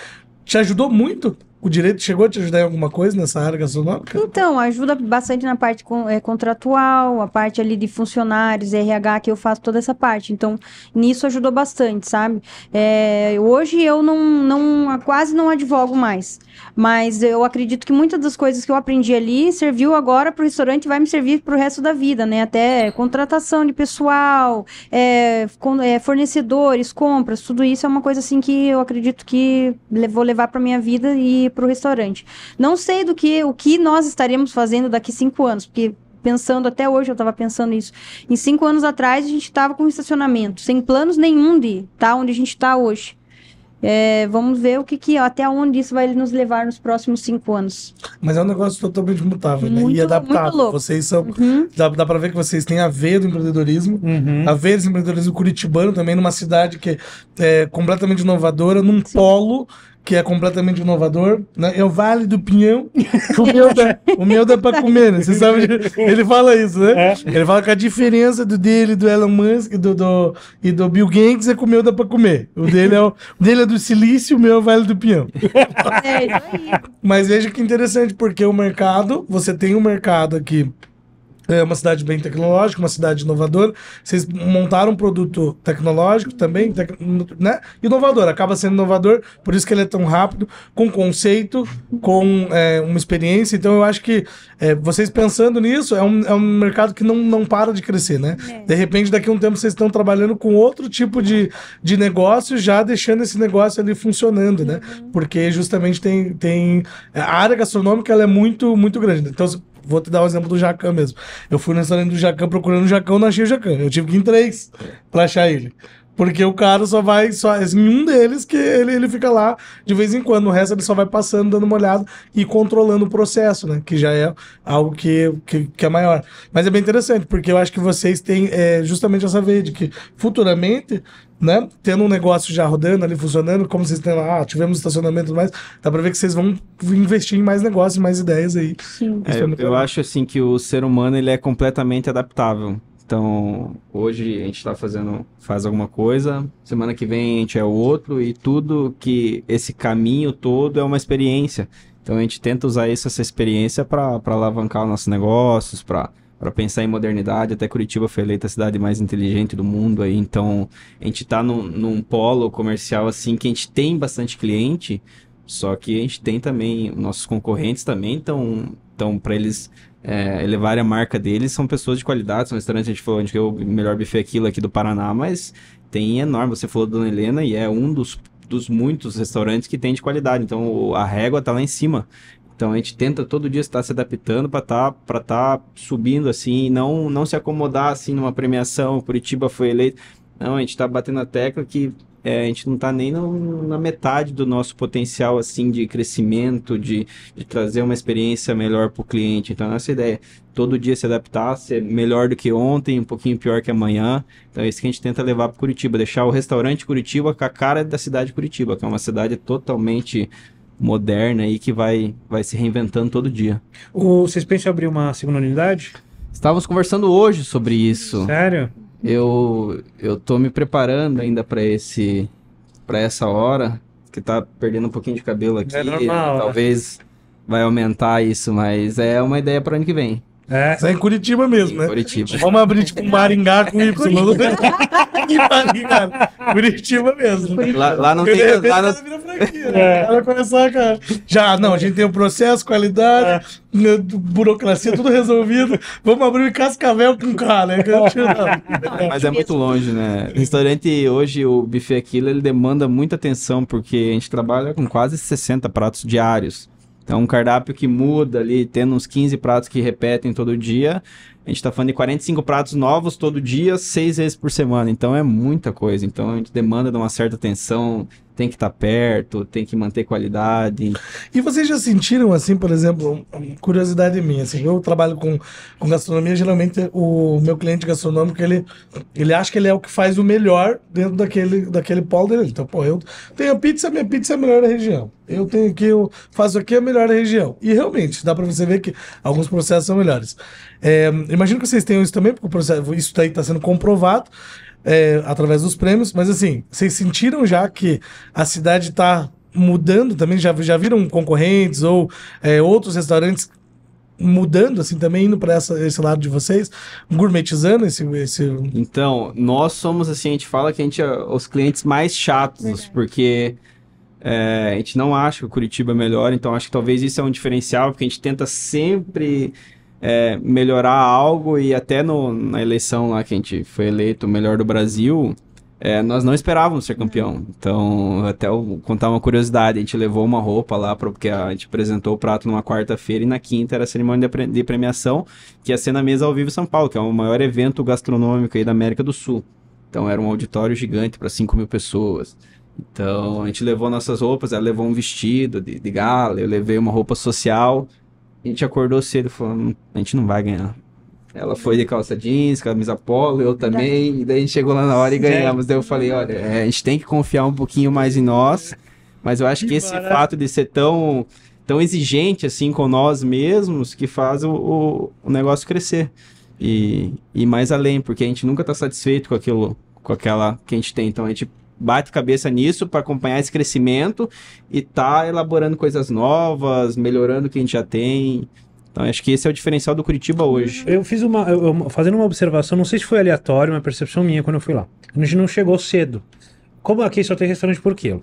Speaker 3: Te ajudou muito o direito chegou a te ajudar em alguma coisa nessa área gastronômica?
Speaker 4: Então, ajuda bastante na parte com, é, eh, contratual, a parte ali de funcionários, RH, que eu faço toda essa parte. Então, nisso ajudou bastante, sabe? É, hoje eu não, não quase não advogo mais. Mas eu acredito que muitas das coisas que eu aprendi ali serviu agora para o restaurante e vai me servir para o resto da vida, né? Até contratação de pessoal, é, é, fornecedores, compras, tudo isso é uma coisa assim que eu acredito que vou levar para minha vida e para o restaurante. Não sei do que o que nós estaremos fazendo daqui cinco anos, porque pensando até hoje, eu estava pensando isso. Em cinco anos atrás, a gente estava com estacionamento, sem planos nenhum de estar tá onde a gente está hoje. É, vamos ver o que, que até onde isso vai nos levar nos próximos cinco anos.
Speaker 3: Mas é um negócio totalmente mutável, né? Muito, e adaptável. Vocês são. Uhum. Dá, dá para ver que vocês têm a ver do empreendedorismo, uhum. a ver do empreendedorismo curitibano também, numa cidade que é, é completamente inovadora, num Sim. polo que é completamente inovador, né? É o Vale do Pinhão. O meu dá, o meu dá pra comer, né? Você sabe, ele fala isso, né? É. Ele fala que a diferença do dele, do Elon Musk do, do, e do Bill Gates é que o meu dá pra comer. O dele é, o, o dele é do silício, o meu é o Vale do Pinhão. É, isso aí. Mas veja que interessante, porque o mercado, você tem um mercado aqui é uma cidade bem tecnológica, uma cidade inovadora. Vocês montaram um produto tecnológico também, tec né? Inovador, acaba sendo inovador, por isso que ele é tão rápido, com conceito, com é, uma experiência. Então eu acho que é, vocês pensando nisso, é um, é um mercado que não, não para de crescer, né? É. De repente, daqui a um tempo, vocês estão trabalhando com outro tipo de, de negócio, já deixando esse negócio ali funcionando, né? uhum. né? Porque justamente tem, tem. A área gastronômica ela é muito, muito grande. Então, Vou te dar o um exemplo do Jacan mesmo. Eu fui no restaurante do Jacan procurando o Jacan, não achei o Jacan. Eu tive que ir em três pra achar ele. Porque o cara só vai. Só, é em um deles que ele, ele fica lá de vez em quando. O resto ele só vai passando, dando uma olhada e controlando o processo, né? Que já é algo que, que, que é maior. Mas é bem interessante, porque eu acho que vocês têm é, justamente essa veia de que futuramente, né? Tendo um negócio já rodando ali, funcionando, como vocês têm lá, ah, tivemos estacionamento e tudo mais, dá pra ver que vocês vão investir em mais negócios, mais ideias aí. Sim. É, é eu, eu
Speaker 2: acho assim que o ser humano ele é completamente adaptável. Então, hoje a gente está fazendo, faz alguma coisa, semana que vem a gente é outro, e tudo que esse caminho todo é uma experiência. Então a gente tenta usar isso, essa experiência para alavancar os nossos negócios, para para pensar em modernidade, até Curitiba foi eleita a cidade mais inteligente do mundo aí, então a gente está num, num polo comercial assim que a gente tem bastante cliente, só que a gente tem também, nossos concorrentes também estão então, para eles é, elevarem a marca deles, são pessoas de qualidade, são restaurantes, a gente falou, a gente que o melhor buffet aquilo aqui do Paraná, mas tem enorme. Você falou Dona Helena e é um dos, dos muitos restaurantes que tem de qualidade. Então, a régua tá lá em cima. Então a gente tenta todo dia estar se adaptando para estar tá, para tá subindo assim, não não se acomodar assim numa premiação. Curitiba foi eleito. Não, a gente está batendo a tecla que é, a gente não está nem na, na, metade do nosso potencial assim de crescimento, de, de trazer uma experiência melhor para o cliente. Então, nossa ideia é todo dia se adaptar, ser melhor do que ontem, um pouquinho pior que amanhã. Então, é isso que a gente tenta levar para Curitiba, deixar o restaurante Curitiba com a cara da cidade de Curitiba, que é uma cidade totalmente moderna e que vai, vai se reinventando todo dia. O, vocês pensam em abrir uma segunda unidade? Estávamos conversando hoje sobre isso. Sério? Eu eu tô me preparando ainda para esse para essa hora que tá perdendo um pouquinho de cabelo é aqui. É normal, né? talvez vai aumentar isso, mas é uma ideia para ano que vem. É, isso é em Curitiba mesmo, em né? Curitiba. Vamos
Speaker 3: abrir tipo Maringá com é Y. Maringá. Curitiba mesmo. Lá, lá, não Porque tem... Repente, lá não... Vira franquia, né? é. Ela Já, não, a gente tem o um processo, qualidade, é. Né, burocracia, tudo resolvido. Vamos abrir o Cascavel com K, né? Mas é
Speaker 2: muito longe, né? Restaurante, hoje, o buffet aquilo, ele demanda muita atenção, porque a gente trabalha com quase 60 pratos diários. Então, um cardápio que muda ali, tendo uns 15 pratos que repetem todo dia. A gente está falando de 45 pratos novos todo dia, seis vezes por semana. Então, é muita coisa. Então, a gente demanda de uma certa atenção, tem que estar tá perto, tem que manter qualidade.
Speaker 3: E vocês já sentiram, assim, por exemplo, curiosidade minha, assim, eu trabalho com, com gastronomia, geralmente o meu cliente gastronômico, ele, ele acha que ele é o que faz o melhor dentro daquele, daquele polo dele. Então, pô, eu tenho a pizza, minha pizza é a melhor da região. Eu tenho aqui, eu faço aqui a melhor da região. E realmente, dá para você ver que alguns processos são melhores. É, imagino que vocês tenham isso também, porque o processo, isso daí está sendo comprovado é, através dos prêmios, mas assim, vocês sentiram já que a cidade está mudando também? Já, já viram concorrentes ou é, outros restaurantes mudando assim também indo para esse lado de vocês gourmetizando esse, esse
Speaker 2: então nós somos assim a gente fala que a gente é os clientes mais chatos porque é, a gente não acha que o Curitiba é melhor então acho que talvez isso é um diferencial porque a gente tenta sempre é, melhorar algo e até no, na eleição lá que a gente foi eleito melhor do Brasil, é, nós não esperávamos ser campeão. Então, até eu contar uma curiosidade, a gente levou uma roupa lá, pra, porque a gente apresentou o prato numa quarta-feira e na quinta era a cerimônia de premiação, que ia ser na mesa ao vivo São Paulo, que é o maior evento gastronômico aí da América do Sul. Então, era um auditório gigante para 5 mil pessoas. Então, a gente levou nossas roupas, ela levou um vestido de, de gala, eu levei uma roupa social, a gente acordou cedo e falou: hum, a gente não vai ganhar. Ela foi de calça jeans, camisa polo, eu também. E daí a gente chegou lá na hora e ganhamos. Daí eu falei: olha, é, a gente tem que confiar um pouquinho mais em nós. Mas eu acho que esse fato de ser tão, tão exigente assim com nós mesmos que faz o, o, o negócio crescer. E, e mais além, porque a gente nunca está satisfeito com aquilo, com aquela que a gente tem. Então a gente bate cabeça nisso para acompanhar esse crescimento e tá elaborando coisas novas, melhorando o que a gente já tem. Então, acho que esse é o diferencial do Curitiba hoje.
Speaker 1: Eu fiz uma. Eu, eu, fazendo uma observação, não sei se foi aleatório, uma percepção minha quando eu fui lá. A gente não chegou cedo. Como aqui só tem restaurante por quilo.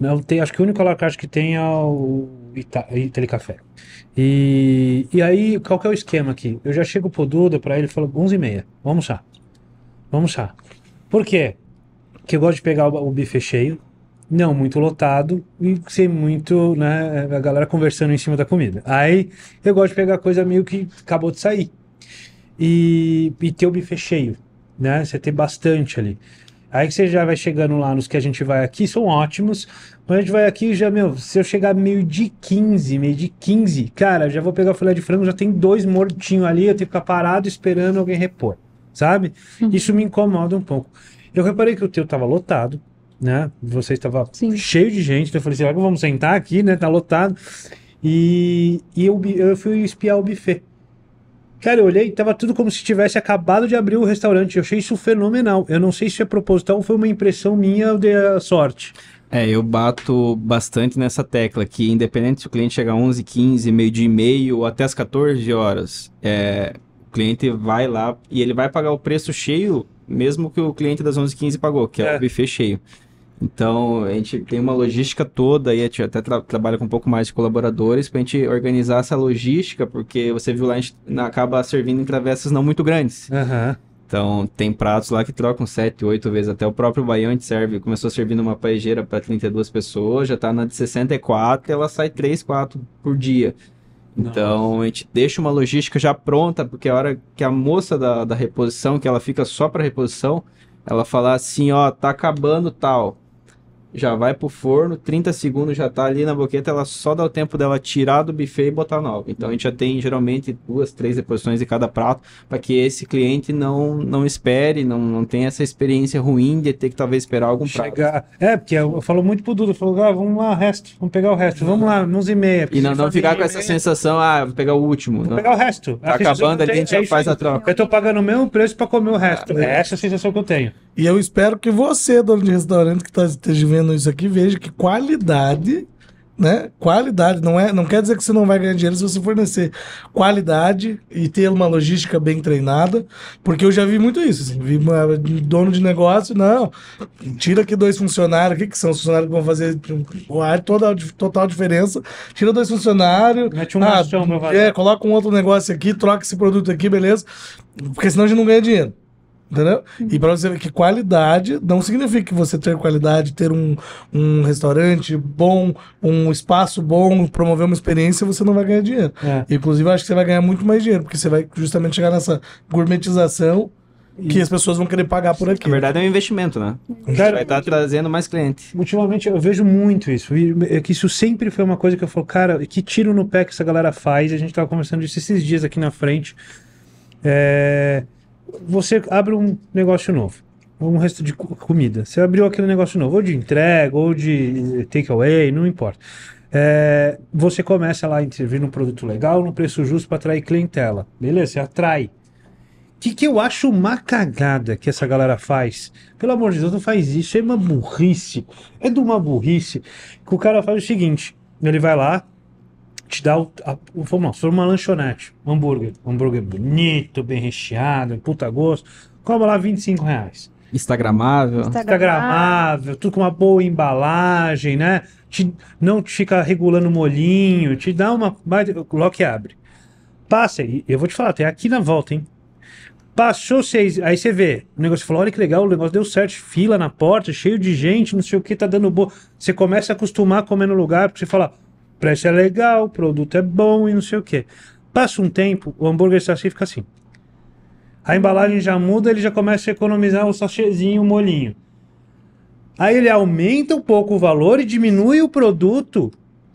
Speaker 1: Não né? tem, acho que o único alacarte que tem é o Itali Café. E, e aí, qual que é o esquema aqui? Eu já chego pro Duda, pra ele, falo 11h30, vamos lá. Vamos lá. Por quê? que eu gosto de pegar o, bife buffet cheio, não muito lotado e ser muito, né, a galera conversando em cima da comida. Aí eu gosto de pegar coisa meio que acabou de sair e, e ter o buffet cheio, né, você tem bastante ali. Aí você já vai chegando lá nos que a gente vai aqui, são ótimos. Mas a gente vai aqui já, meu, se eu chegar meio de 15, meio de 15, cara, já vou pegar o filé de frango, já tem dois mortinhos ali, eu tenho que ficar parado esperando alguém repor, sabe? Uhum. Isso me incomoda um pouco. Eu reparei que o teu estava lotado, né? Você estava Sim. cheio de gente. Então eu falei assim, agora vamos sentar aqui, né? Tá lotado. E, e eu, eu fui espiar o buffet. Cara, eu olhei, tava tudo como se tivesse acabado de abrir o restaurante. Eu achei isso fenomenal. Eu não sei se é proposital ou foi uma impressão minha de sorte.
Speaker 2: É, eu bato bastante nessa tecla que independente se o cliente chegar 11, 15, meio dia e meio ou até as 14 horas, é, o cliente vai lá e ele vai pagar o preço cheio mesmo que o cliente das 11h15 pagou, que é, é o buffet cheio. Então, a gente tem uma logística toda e a gente até tra trabalha com um pouco mais de colaboradores para a gente organizar essa logística, porque você viu lá, a gente acaba servindo em travessas não muito grandes. Uhum. Então, tem pratos lá que trocam 7, 8 vezes. Até o próprio baião gente serve, começou servindo uma paejeira para 32 pessoas, já está na de 64, ela sai 3, 4 por dia. Então a gente deixa uma logística já pronta, porque a hora que a moça da, da reposição, que ela fica só para reposição, ela fala assim, ó, tá acabando tal já vai pro forno, 30 segundos já tá ali na boqueta, ela só dá o tempo dela tirar do buffet e botar nova. Então a gente já tem geralmente duas, três reposições de cada prato para que esse cliente não não espere, não, não tenha essa experiência ruim de ter que talvez esperar algum prato.
Speaker 1: Chegar. É, porque eu, eu falo muito pro Duda, ah, vamos lá, resto, vamos pegar o resto, vamos lá, uns e meia. E não, não ficar com essa
Speaker 2: sensação, ah, vou pegar o último. Vou não. pegar
Speaker 1: o resto. Tá acabando ali, a gente já faz a troca. Eu tô pagando o mesmo preço para comer o resto. Ah, é essa é a sensação que eu tenho.
Speaker 3: E eu espero que você, dono de restaurante que tá, esteja vendo isso aqui, veja que qualidade, né? Qualidade não é, não quer dizer que você não vai ganhar dinheiro se você fornecer qualidade e ter uma logística bem treinada, porque eu já vi muito isso, assim, vi uma, dono de negócio, não, tira aqui dois funcionários, o que, que são os funcionários que vão fazer tipo, o ar toda total diferença, tira dois funcionários, Mete um ah, machão, meu ah, é, coloca um outro negócio aqui, troca esse produto aqui, beleza? Porque senão a gente não ganha dinheiro. Entendeu? E pra você ver que qualidade não significa que você ter qualidade, ter um, um restaurante bom, um espaço bom, promover uma experiência, você não vai ganhar dinheiro. É. Inclusive, eu acho que você vai ganhar muito mais dinheiro, porque você vai justamente chegar nessa gourmetização e... que as pessoas vão querer pagar por aqui.
Speaker 2: Na verdade, é um investimento, né? Cara, vai estar tá trazendo mais cliente.
Speaker 3: Ultimamente, eu vejo muito isso.
Speaker 1: É que isso sempre foi uma coisa que eu falo, cara, que tiro no pé que essa galera faz. A gente tava conversando disso esses dias aqui na frente. É você abre um negócio novo, um resto de comida. Você abriu aquele negócio novo, ou de entrega, ou de takeaway, não importa. É, você começa lá a intervir num produto legal, num preço justo para atrair clientela. Beleza, você atrai. O que, que eu acho uma cagada que essa galera faz? Pelo amor de Deus, não faz isso. É uma burrice. É de uma burrice que o cara faz o seguinte: ele vai lá, te dá o. A, o vamos lá, se for uma lanchonete, um hambúrguer. Um hambúrguer bonito, bem recheado, puta gosto. Cobra lá 25 reais. Instagramável. Instagramável, tudo com uma boa embalagem, né? Te, não te fica regulando molhinho, te dá uma. Logo que abre. Passa aí, eu vou te falar, tem aqui na volta, hein? Passou seis. Aí você vê, o negócio falou: olha que legal, o negócio deu certo, fila na porta, cheio de gente, não sei o que, tá dando boa. Você começa a acostumar a comer no lugar, porque você fala: preço é legal, o produto é bom e não sei o que. Passa um tempo, o hambúrguer saci fica assim. A embalagem já muda, ele já começa a economizar o sachêzinho, o molinho. Aí ele aumenta um pouco o valor e diminui o produto.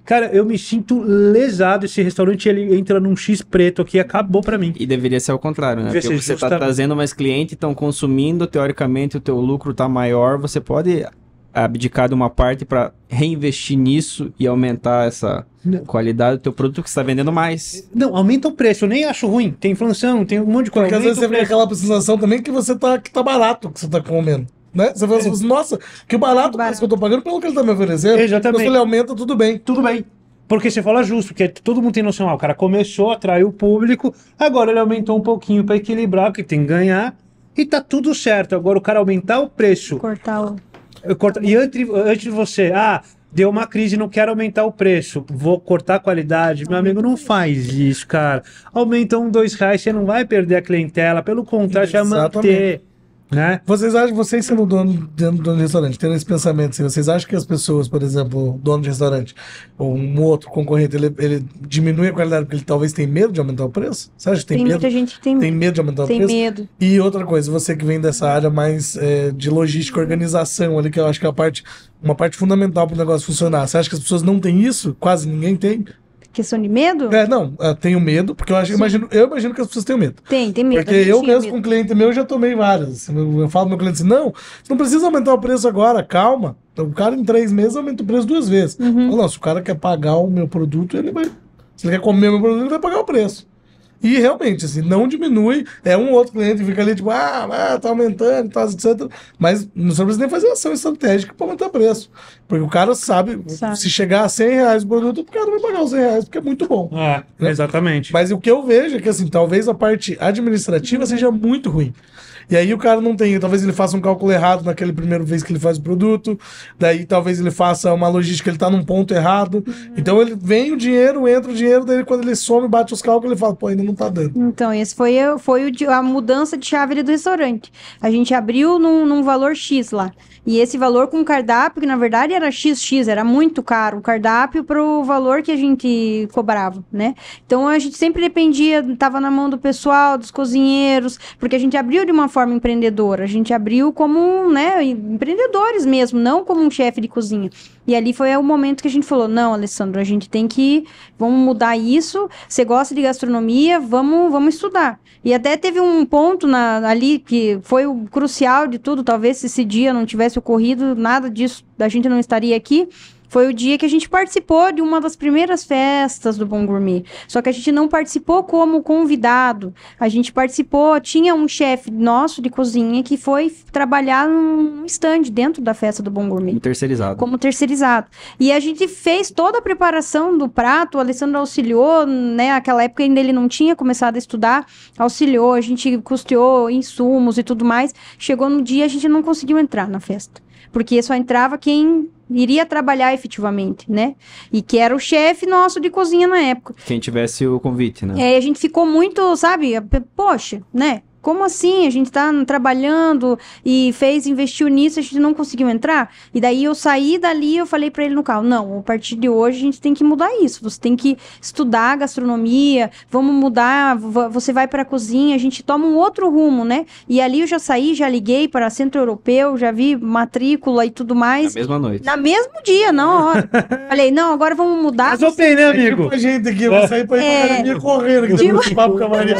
Speaker 1: Cara, eu me sinto lesado. Esse restaurante ele entra num X preto aqui,
Speaker 2: acabou para mim. E deveria ser ao contrário, né? Deveria Porque você está trazendo mais clientes, estão consumindo, teoricamente o teu lucro está maior, você pode abdicar de uma parte para reinvestir nisso e aumentar essa não. qualidade do teu produto que está vendendo mais.
Speaker 1: Não, aumenta o preço, eu nem
Speaker 3: acho ruim. Tem inflação, tem um monte de coisa.
Speaker 1: Porque às vezes você preço. vê
Speaker 2: aquela
Speaker 3: sensação também que você tá, que tá barato que você tá comendo. Né? Você fala assim, nossa, que barato, barato. que eu tô pagando pelo que ele tá me oferecendo. Exatamente. Mas ele aumenta, tudo bem. Tudo bem. Porque você fala justo, porque todo mundo tem noção, ah, o cara começou, atraiu o público,
Speaker 1: agora ele aumentou um pouquinho para equilibrar, porque tem que ganhar, e tá tudo certo. Agora o cara aumentar o preço. Cortar o corto, e antes, antes de você, ah, deu uma crise, não quero aumentar o preço, vou cortar a qualidade. Meu amigo, não faz isso, cara. Aumenta um, dois reais, você não vai perder a clientela, pelo contrário, você vai manter.
Speaker 3: Né? Vocês acham, vocês sendo dono, dono de restaurante, tendo esse pensamento, assim, vocês acham que as pessoas, por exemplo, dono de restaurante ou um outro concorrente, ele, ele diminui a qualidade porque ele talvez tem medo de aumentar o preço? Você acha que tem, tem medo? Muita gente tem, tem medo de aumentar tem o preço. Tem medo. E outra coisa, você que vem dessa área mais é, de logística, organização ali, que eu acho que é a parte, uma parte fundamental para o negócio funcionar. Você acha que as pessoas não têm isso? Quase ninguém tem?
Speaker 4: Questão de medo? É, não,
Speaker 3: eu tenho medo, porque eu acho, imagino, eu imagino que as pessoas tenham medo.
Speaker 4: Tem, tem medo. Porque eu mesmo com
Speaker 3: um cliente meu já tomei várias. Assim, eu, eu falo pro meu cliente assim, não, você não precisa aumentar o preço agora, calma. O cara em três meses aumenta o preço duas vezes. Uhum. Falo, não, se o cara quer pagar o meu produto, ele vai. Se ele quer comer o meu produto, ele vai pagar o preço. E realmente, assim, não diminui. É um outro cliente que fica ali, tipo, ah, ah tá aumentando, tá, etc. Mas não precisa nem fazer ação estratégica para aumentar preço. Porque o cara sabe, sabe, se chegar a 100 reais o produto, o cara vai pagar os 100 reais, porque é muito bom. É, né? exatamente. Mas o que eu vejo é que, assim, talvez a parte administrativa uhum. seja muito ruim. E aí o cara não tem, talvez ele faça um cálculo errado naquele primeiro vez que ele faz o produto, daí talvez ele faça uma logística, ele tá num ponto errado. Uhum. Então ele vem o dinheiro, entra o dinheiro, daí quando ele some, bate os cálculos, ele fala, pô, ainda não tá
Speaker 4: dando. Então, esse foi, foi a mudança de chave do restaurante. A gente abriu num, num valor X lá. E esse valor com cardápio, que na verdade era XX, era muito caro o cardápio para o valor que a gente cobrava, né? Então a gente sempre dependia, estava na mão do pessoal, dos cozinheiros, porque a gente abriu de uma forma empreendedora. A gente abriu como, né, empreendedores mesmo, não como um chefe de cozinha. E ali foi o momento que a gente falou: não, Alessandro, a gente tem que. Vamos mudar isso. Você gosta de gastronomia, vamos, vamos estudar. E até teve um ponto na, ali que foi o crucial de tudo. Talvez se esse dia não tivesse ocorrido, nada disso, a gente não estaria aqui foi o dia que a gente participou de uma das primeiras festas do Bom Gourmet. Só que a gente não participou como convidado. A gente participou, tinha um chefe nosso de cozinha que foi trabalhar num stand dentro da festa do Bom Gourmet. Como terceirizado. Como terceirizado. E a gente fez toda a preparação do prato, o Alessandro auxiliou, né? Aquela época ainda ele não tinha começado a estudar, auxiliou, a gente custeou insumos e tudo mais. Chegou no dia, a gente não conseguiu entrar na festa porque só entrava quem iria trabalhar efetivamente, né? E que era o chefe nosso de cozinha na época.
Speaker 2: Quem tivesse o convite, né?
Speaker 4: É, a gente ficou muito, sabe? Poxa, né? Como assim? A gente está trabalhando e fez, investiu nisso, a gente não conseguiu entrar? E daí eu saí dali eu falei para ele no carro: não, a partir de hoje a gente tem que mudar isso. Você tem que estudar gastronomia, vamos mudar, você vai para a cozinha, a gente toma um outro rumo, né? E ali eu já saí, já liguei para Centro Europeu, já vi matrícula e tudo mais. Na mesma noite. Na mesmo dia, na hora. falei: não, agora vamos mudar. Mas tenho, né, amigo? Tipo a gente aqui, eu vou sair para ir é... academia
Speaker 3: correndo, que tipo... papo com a
Speaker 4: Maria.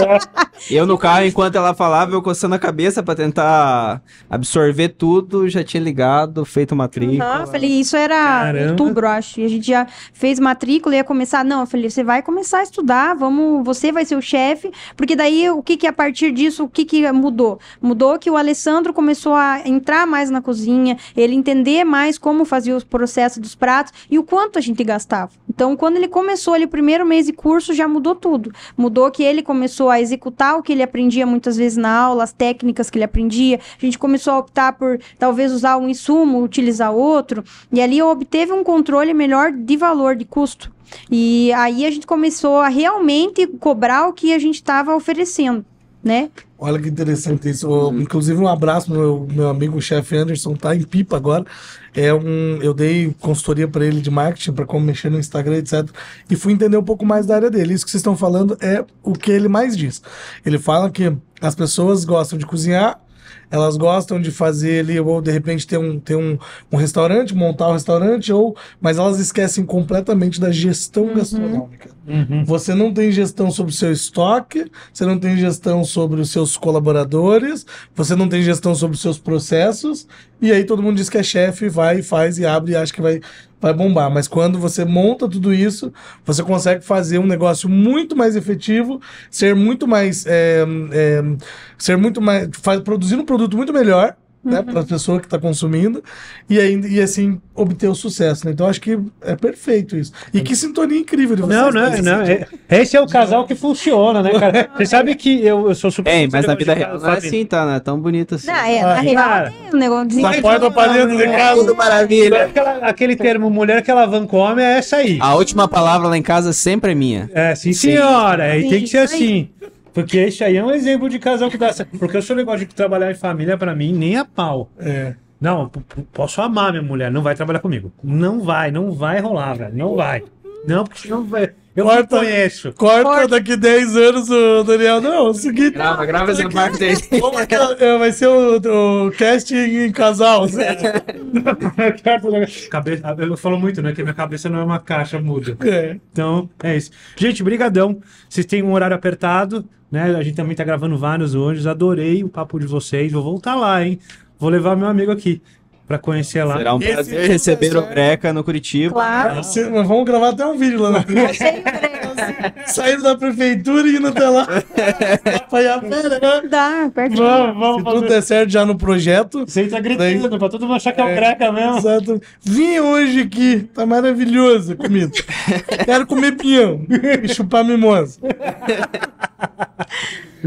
Speaker 2: eu no carro enquanto ela falava, eu coçando a cabeça para tentar absorver tudo, já tinha ligado, feito matrícula. Uhum, eu
Speaker 4: falei, isso era Caramba. outubro, acho. E a gente já fez matrícula e ia começar. Não, eu falei, você vai começar a estudar, vamos, você vai ser o chefe, porque daí o que que a partir disso, o que que mudou? Mudou que o Alessandro começou a entrar mais na cozinha, ele entender mais como fazia os processos dos pratos e o quanto a gente gastava. Então, quando ele começou ali o primeiro mês de curso, já mudou tudo. Mudou que ele começou a executar o que ele aprendia muitas vezes vezes na aula, as técnicas que ele aprendia. A gente começou a optar por talvez usar um insumo, utilizar outro, e ali eu obteve um controle melhor de valor, de custo. E aí a gente começou a realmente cobrar o que a gente estava oferecendo né?
Speaker 3: Olha que interessante isso. Eu, uhum. inclusive, um abraço pro meu, meu amigo, chefe Anderson, tá em pipa agora. É um, eu dei consultoria para ele de marketing, para como mexer no Instagram, etc. E fui entender um pouco mais da área dele. Isso que vocês estão falando é o que ele mais diz. Ele fala que as pessoas gostam de cozinhar elas gostam de fazer ali, ou de repente ter um, ter um, um restaurante, montar um restaurante, ou mas elas esquecem completamente da gestão uhum. gastronômica. Uhum. Você não tem gestão sobre o seu estoque, você não tem gestão sobre os seus colaboradores, você não tem gestão sobre os seus processos, e aí todo mundo diz que é chefe, vai, faz e abre e acha que vai vai bombar. Mas quando você monta tudo isso, você consegue fazer um negócio muito mais efetivo, ser muito mais. É, é, ser muito mais. Faz, produzir um produto muito melhor né, uhum. para a pessoa que está consumindo e, ainda, e assim obter o sucesso. Né? Então acho que é perfeito isso. E que sintonia incrível de vocês. Não, não, não. É, esse é o casal que funciona, né, cara?
Speaker 1: Você sabe que eu, eu sou super. É, mas na vida real não é assim, tá? Né? É tão bonito assim. Não, é, ah, na real tem
Speaker 4: um negócio de. porta pra dentro de casa. Tudo maravilha.
Speaker 1: Aquela, aquele termo mulher que alavanca homem é essa aí. A última palavra lá em casa sempre é minha. É, sim, senhora. Sim. É, e tem que ser assim. Porque esse aí é um exemplo de casal que dá certo. Porque eu sou negócio de trabalhar em família, para mim, nem a pau. É. Não, posso amar minha mulher, não vai trabalhar comigo. Não vai, não vai rolar, velho. Não vai. Não, porque não vai. Eu corta, conheço.
Speaker 3: Corta, corta, daqui 10 anos o Daniel. Não, é o seguinte. Grava, grava esse parte dele. É, é, vai ser o, o em casal.
Speaker 1: cabeça, eu falo muito, né? Que minha cabeça não é uma caixa muda. É. Então, é isso. Gente, brigadão. Vocês têm um horário apertado né? A gente também tá gravando vários hoje. Adorei o papo de vocês. Vou voltar lá, hein? Vou levar meu amigo aqui para conhecer lá. Será um Esse prazer é receber o
Speaker 2: Greca no Curitiba. Claro.
Speaker 1: Ah,
Speaker 3: vamos gravar até um vídeo lá na né? Saindo da prefeitura e indo até lá.
Speaker 4: Né? Dá, perto. Vamos, vamos Se tudo der
Speaker 3: certo já no projeto. Você tá gritando daí... pra todo mundo achar que é, o Greca é, mesmo. Exato. Vim hoje aqui, tá maravilhoso a comida. Quero comer pinhão e chupar mimosa.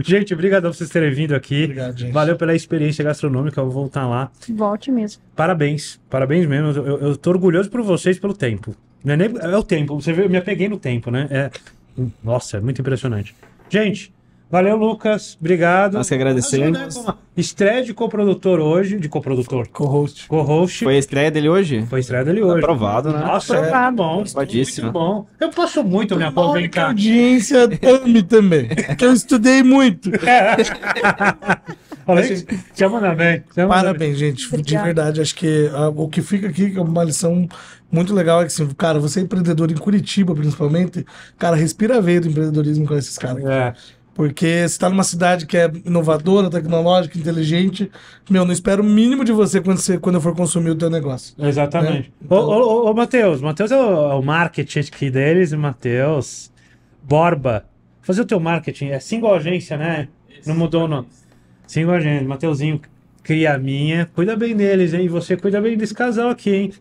Speaker 1: Gente, obrigado por vocês terem vindo aqui. Obrigado, Valeu pela experiência gastronômica. Eu vou voltar lá. Volte mesmo parabéns. Parabéns mesmo. Eu, eu tô orgulhoso por vocês pelo tempo. É, nem, é, o tempo. Você vê, eu me apeguei no tempo, né? É, nossa, é muito impressionante. Gente, valeu, Lucas. Obrigado. Nós que agradecemos. Estreia de coprodutor hoje. De
Speaker 2: coprodutor. Co-host. Co-host. Foi a estreia dele hoje? Foi a estreia dele hoje. Aprovado, né? Nossa, é, tá bom. Muito
Speaker 1: bom. Eu posso muito eu minha mão, vem audiência ame também. que eu
Speaker 3: estudei muito. Falei, chama na bem. Parabéns, gente. Obrigada. De verdade, acho que a, ah, o que fica aqui é uma lição muito legal. É que, assim, cara, você é empreendedor em Curitiba, principalmente, cara, respira a veia do empreendedorismo com esses caras. É. Porque você está numa cidade que é inovadora, tecnológica, inteligente. Meu, não espero o mínimo de você quando, você, quando eu for consumir o teu negócio. Né? Exatamente. Né? Então...
Speaker 1: Ô, ô, ô, Matheus, Matheus é o, é o marketing aqui deles, Matheus. Borba. Fazer o teu marketing. É single agência, né? Não mudou o nome sim a gente. Mateuzinho cria a minha. Cuida bem deles, hein? E você cuida bem desse casal aqui, hein?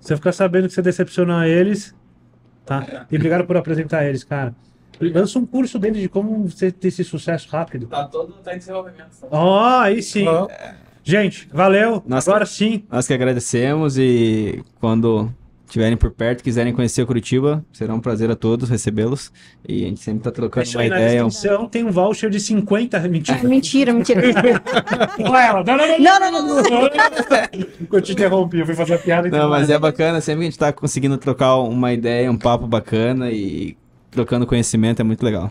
Speaker 1: Você ficar sabendo que você decepcionou eles, tá? E obrigado por apresentar eles, cara. Lança um curso dele de como você ter esse sucesso rápido.
Speaker 3: Tá todo tá em desenvolvimento.
Speaker 1: Ó,
Speaker 2: oh, aí sim. Oh. Gente, valeu. Nós Agora que, sim. Nós que agradecemos e quando tiverem por perto, quiserem conhecer o Curitiba, será um prazer a todos recebê-los. E a gente sempre está trocando Deixa uma ideia. Na descrição um... tem um voucher de 50. Ah, mentira.
Speaker 4: mentira, mentira. É não, não, não, não, não.
Speaker 1: Eu te interrompi, eu fui fazer a piada. Não, mas
Speaker 2: é bacana, sempre que a gente está conseguindo trocar uma ideia, um papo bacana e trocando conhecimento, é muito legal.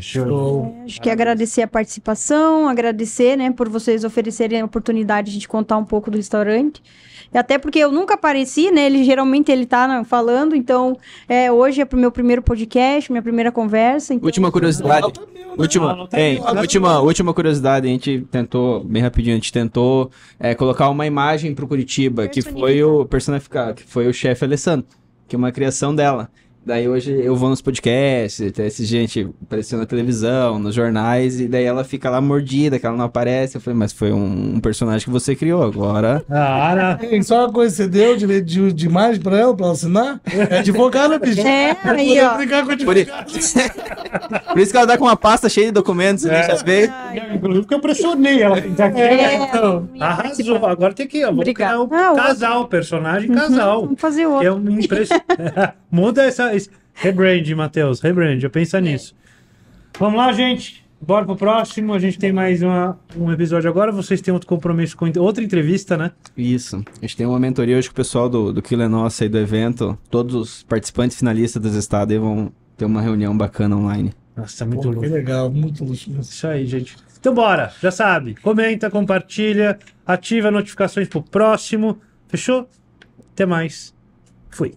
Speaker 1: Show.
Speaker 4: É, acho que agradecer a participação, agradecer, né, por vocês oferecerem a oportunidade de contar um pouco do restaurante. E até porque eu nunca apareci, né? Ele geralmente ele tá né, falando, então é, hoje é pro meu primeiro podcast, minha primeira conversa. Então... Última
Speaker 2: curiosidade. Última, última, última curiosidade, a gente tentou, bem rapidinho, a gente tentou é, colocar uma imagem pro Curitiba, que foi o personificado, que foi o chefe Alessandro, que é uma criação dela. Daí hoje eu vou nos podcasts, tem esse gente aparecendo na televisão, nos jornais, e daí ela fica lá mordida, que ela não aparece. Eu falei, mas foi um, um personagem que você criou agora. Ah,
Speaker 3: só uma coisa, você deu de, de, de imagem pra ela, pra ela assinar? É advogada, bicho. É, aí, ó. Com Por, isso... Por isso que ela dá com uma pasta cheia de documentos, é. deixa ver. Inclusive que eu pressionei ela. É. Então,
Speaker 1: arrasou. Agora tem que, ó, vamos Obrigada. criar um ah, casal, personagem uhum, casal. Uhum, vamos fazer outro. É me impressionei. Muda essa Rebrand, Matheus, rebrand, já pensa é. nisso. Vamos lá, gente.
Speaker 2: Bora pro próximo. A gente tem mais uma, um episódio agora. Vocês têm outro compromisso com outra entrevista, né? Isso. A gente tem uma mentoria hoje com o pessoal do, do Quilo é Nossa e do evento. Todos os participantes finalistas dos estados vão ter uma reunião bacana online.
Speaker 3: Nossa, é muito Pô, louco. Que legal, muito
Speaker 1: luxo. Isso aí, gente. Então bora, já sabe. Comenta, compartilha, ativa notificações pro próximo. Fechou? Até mais. Fui.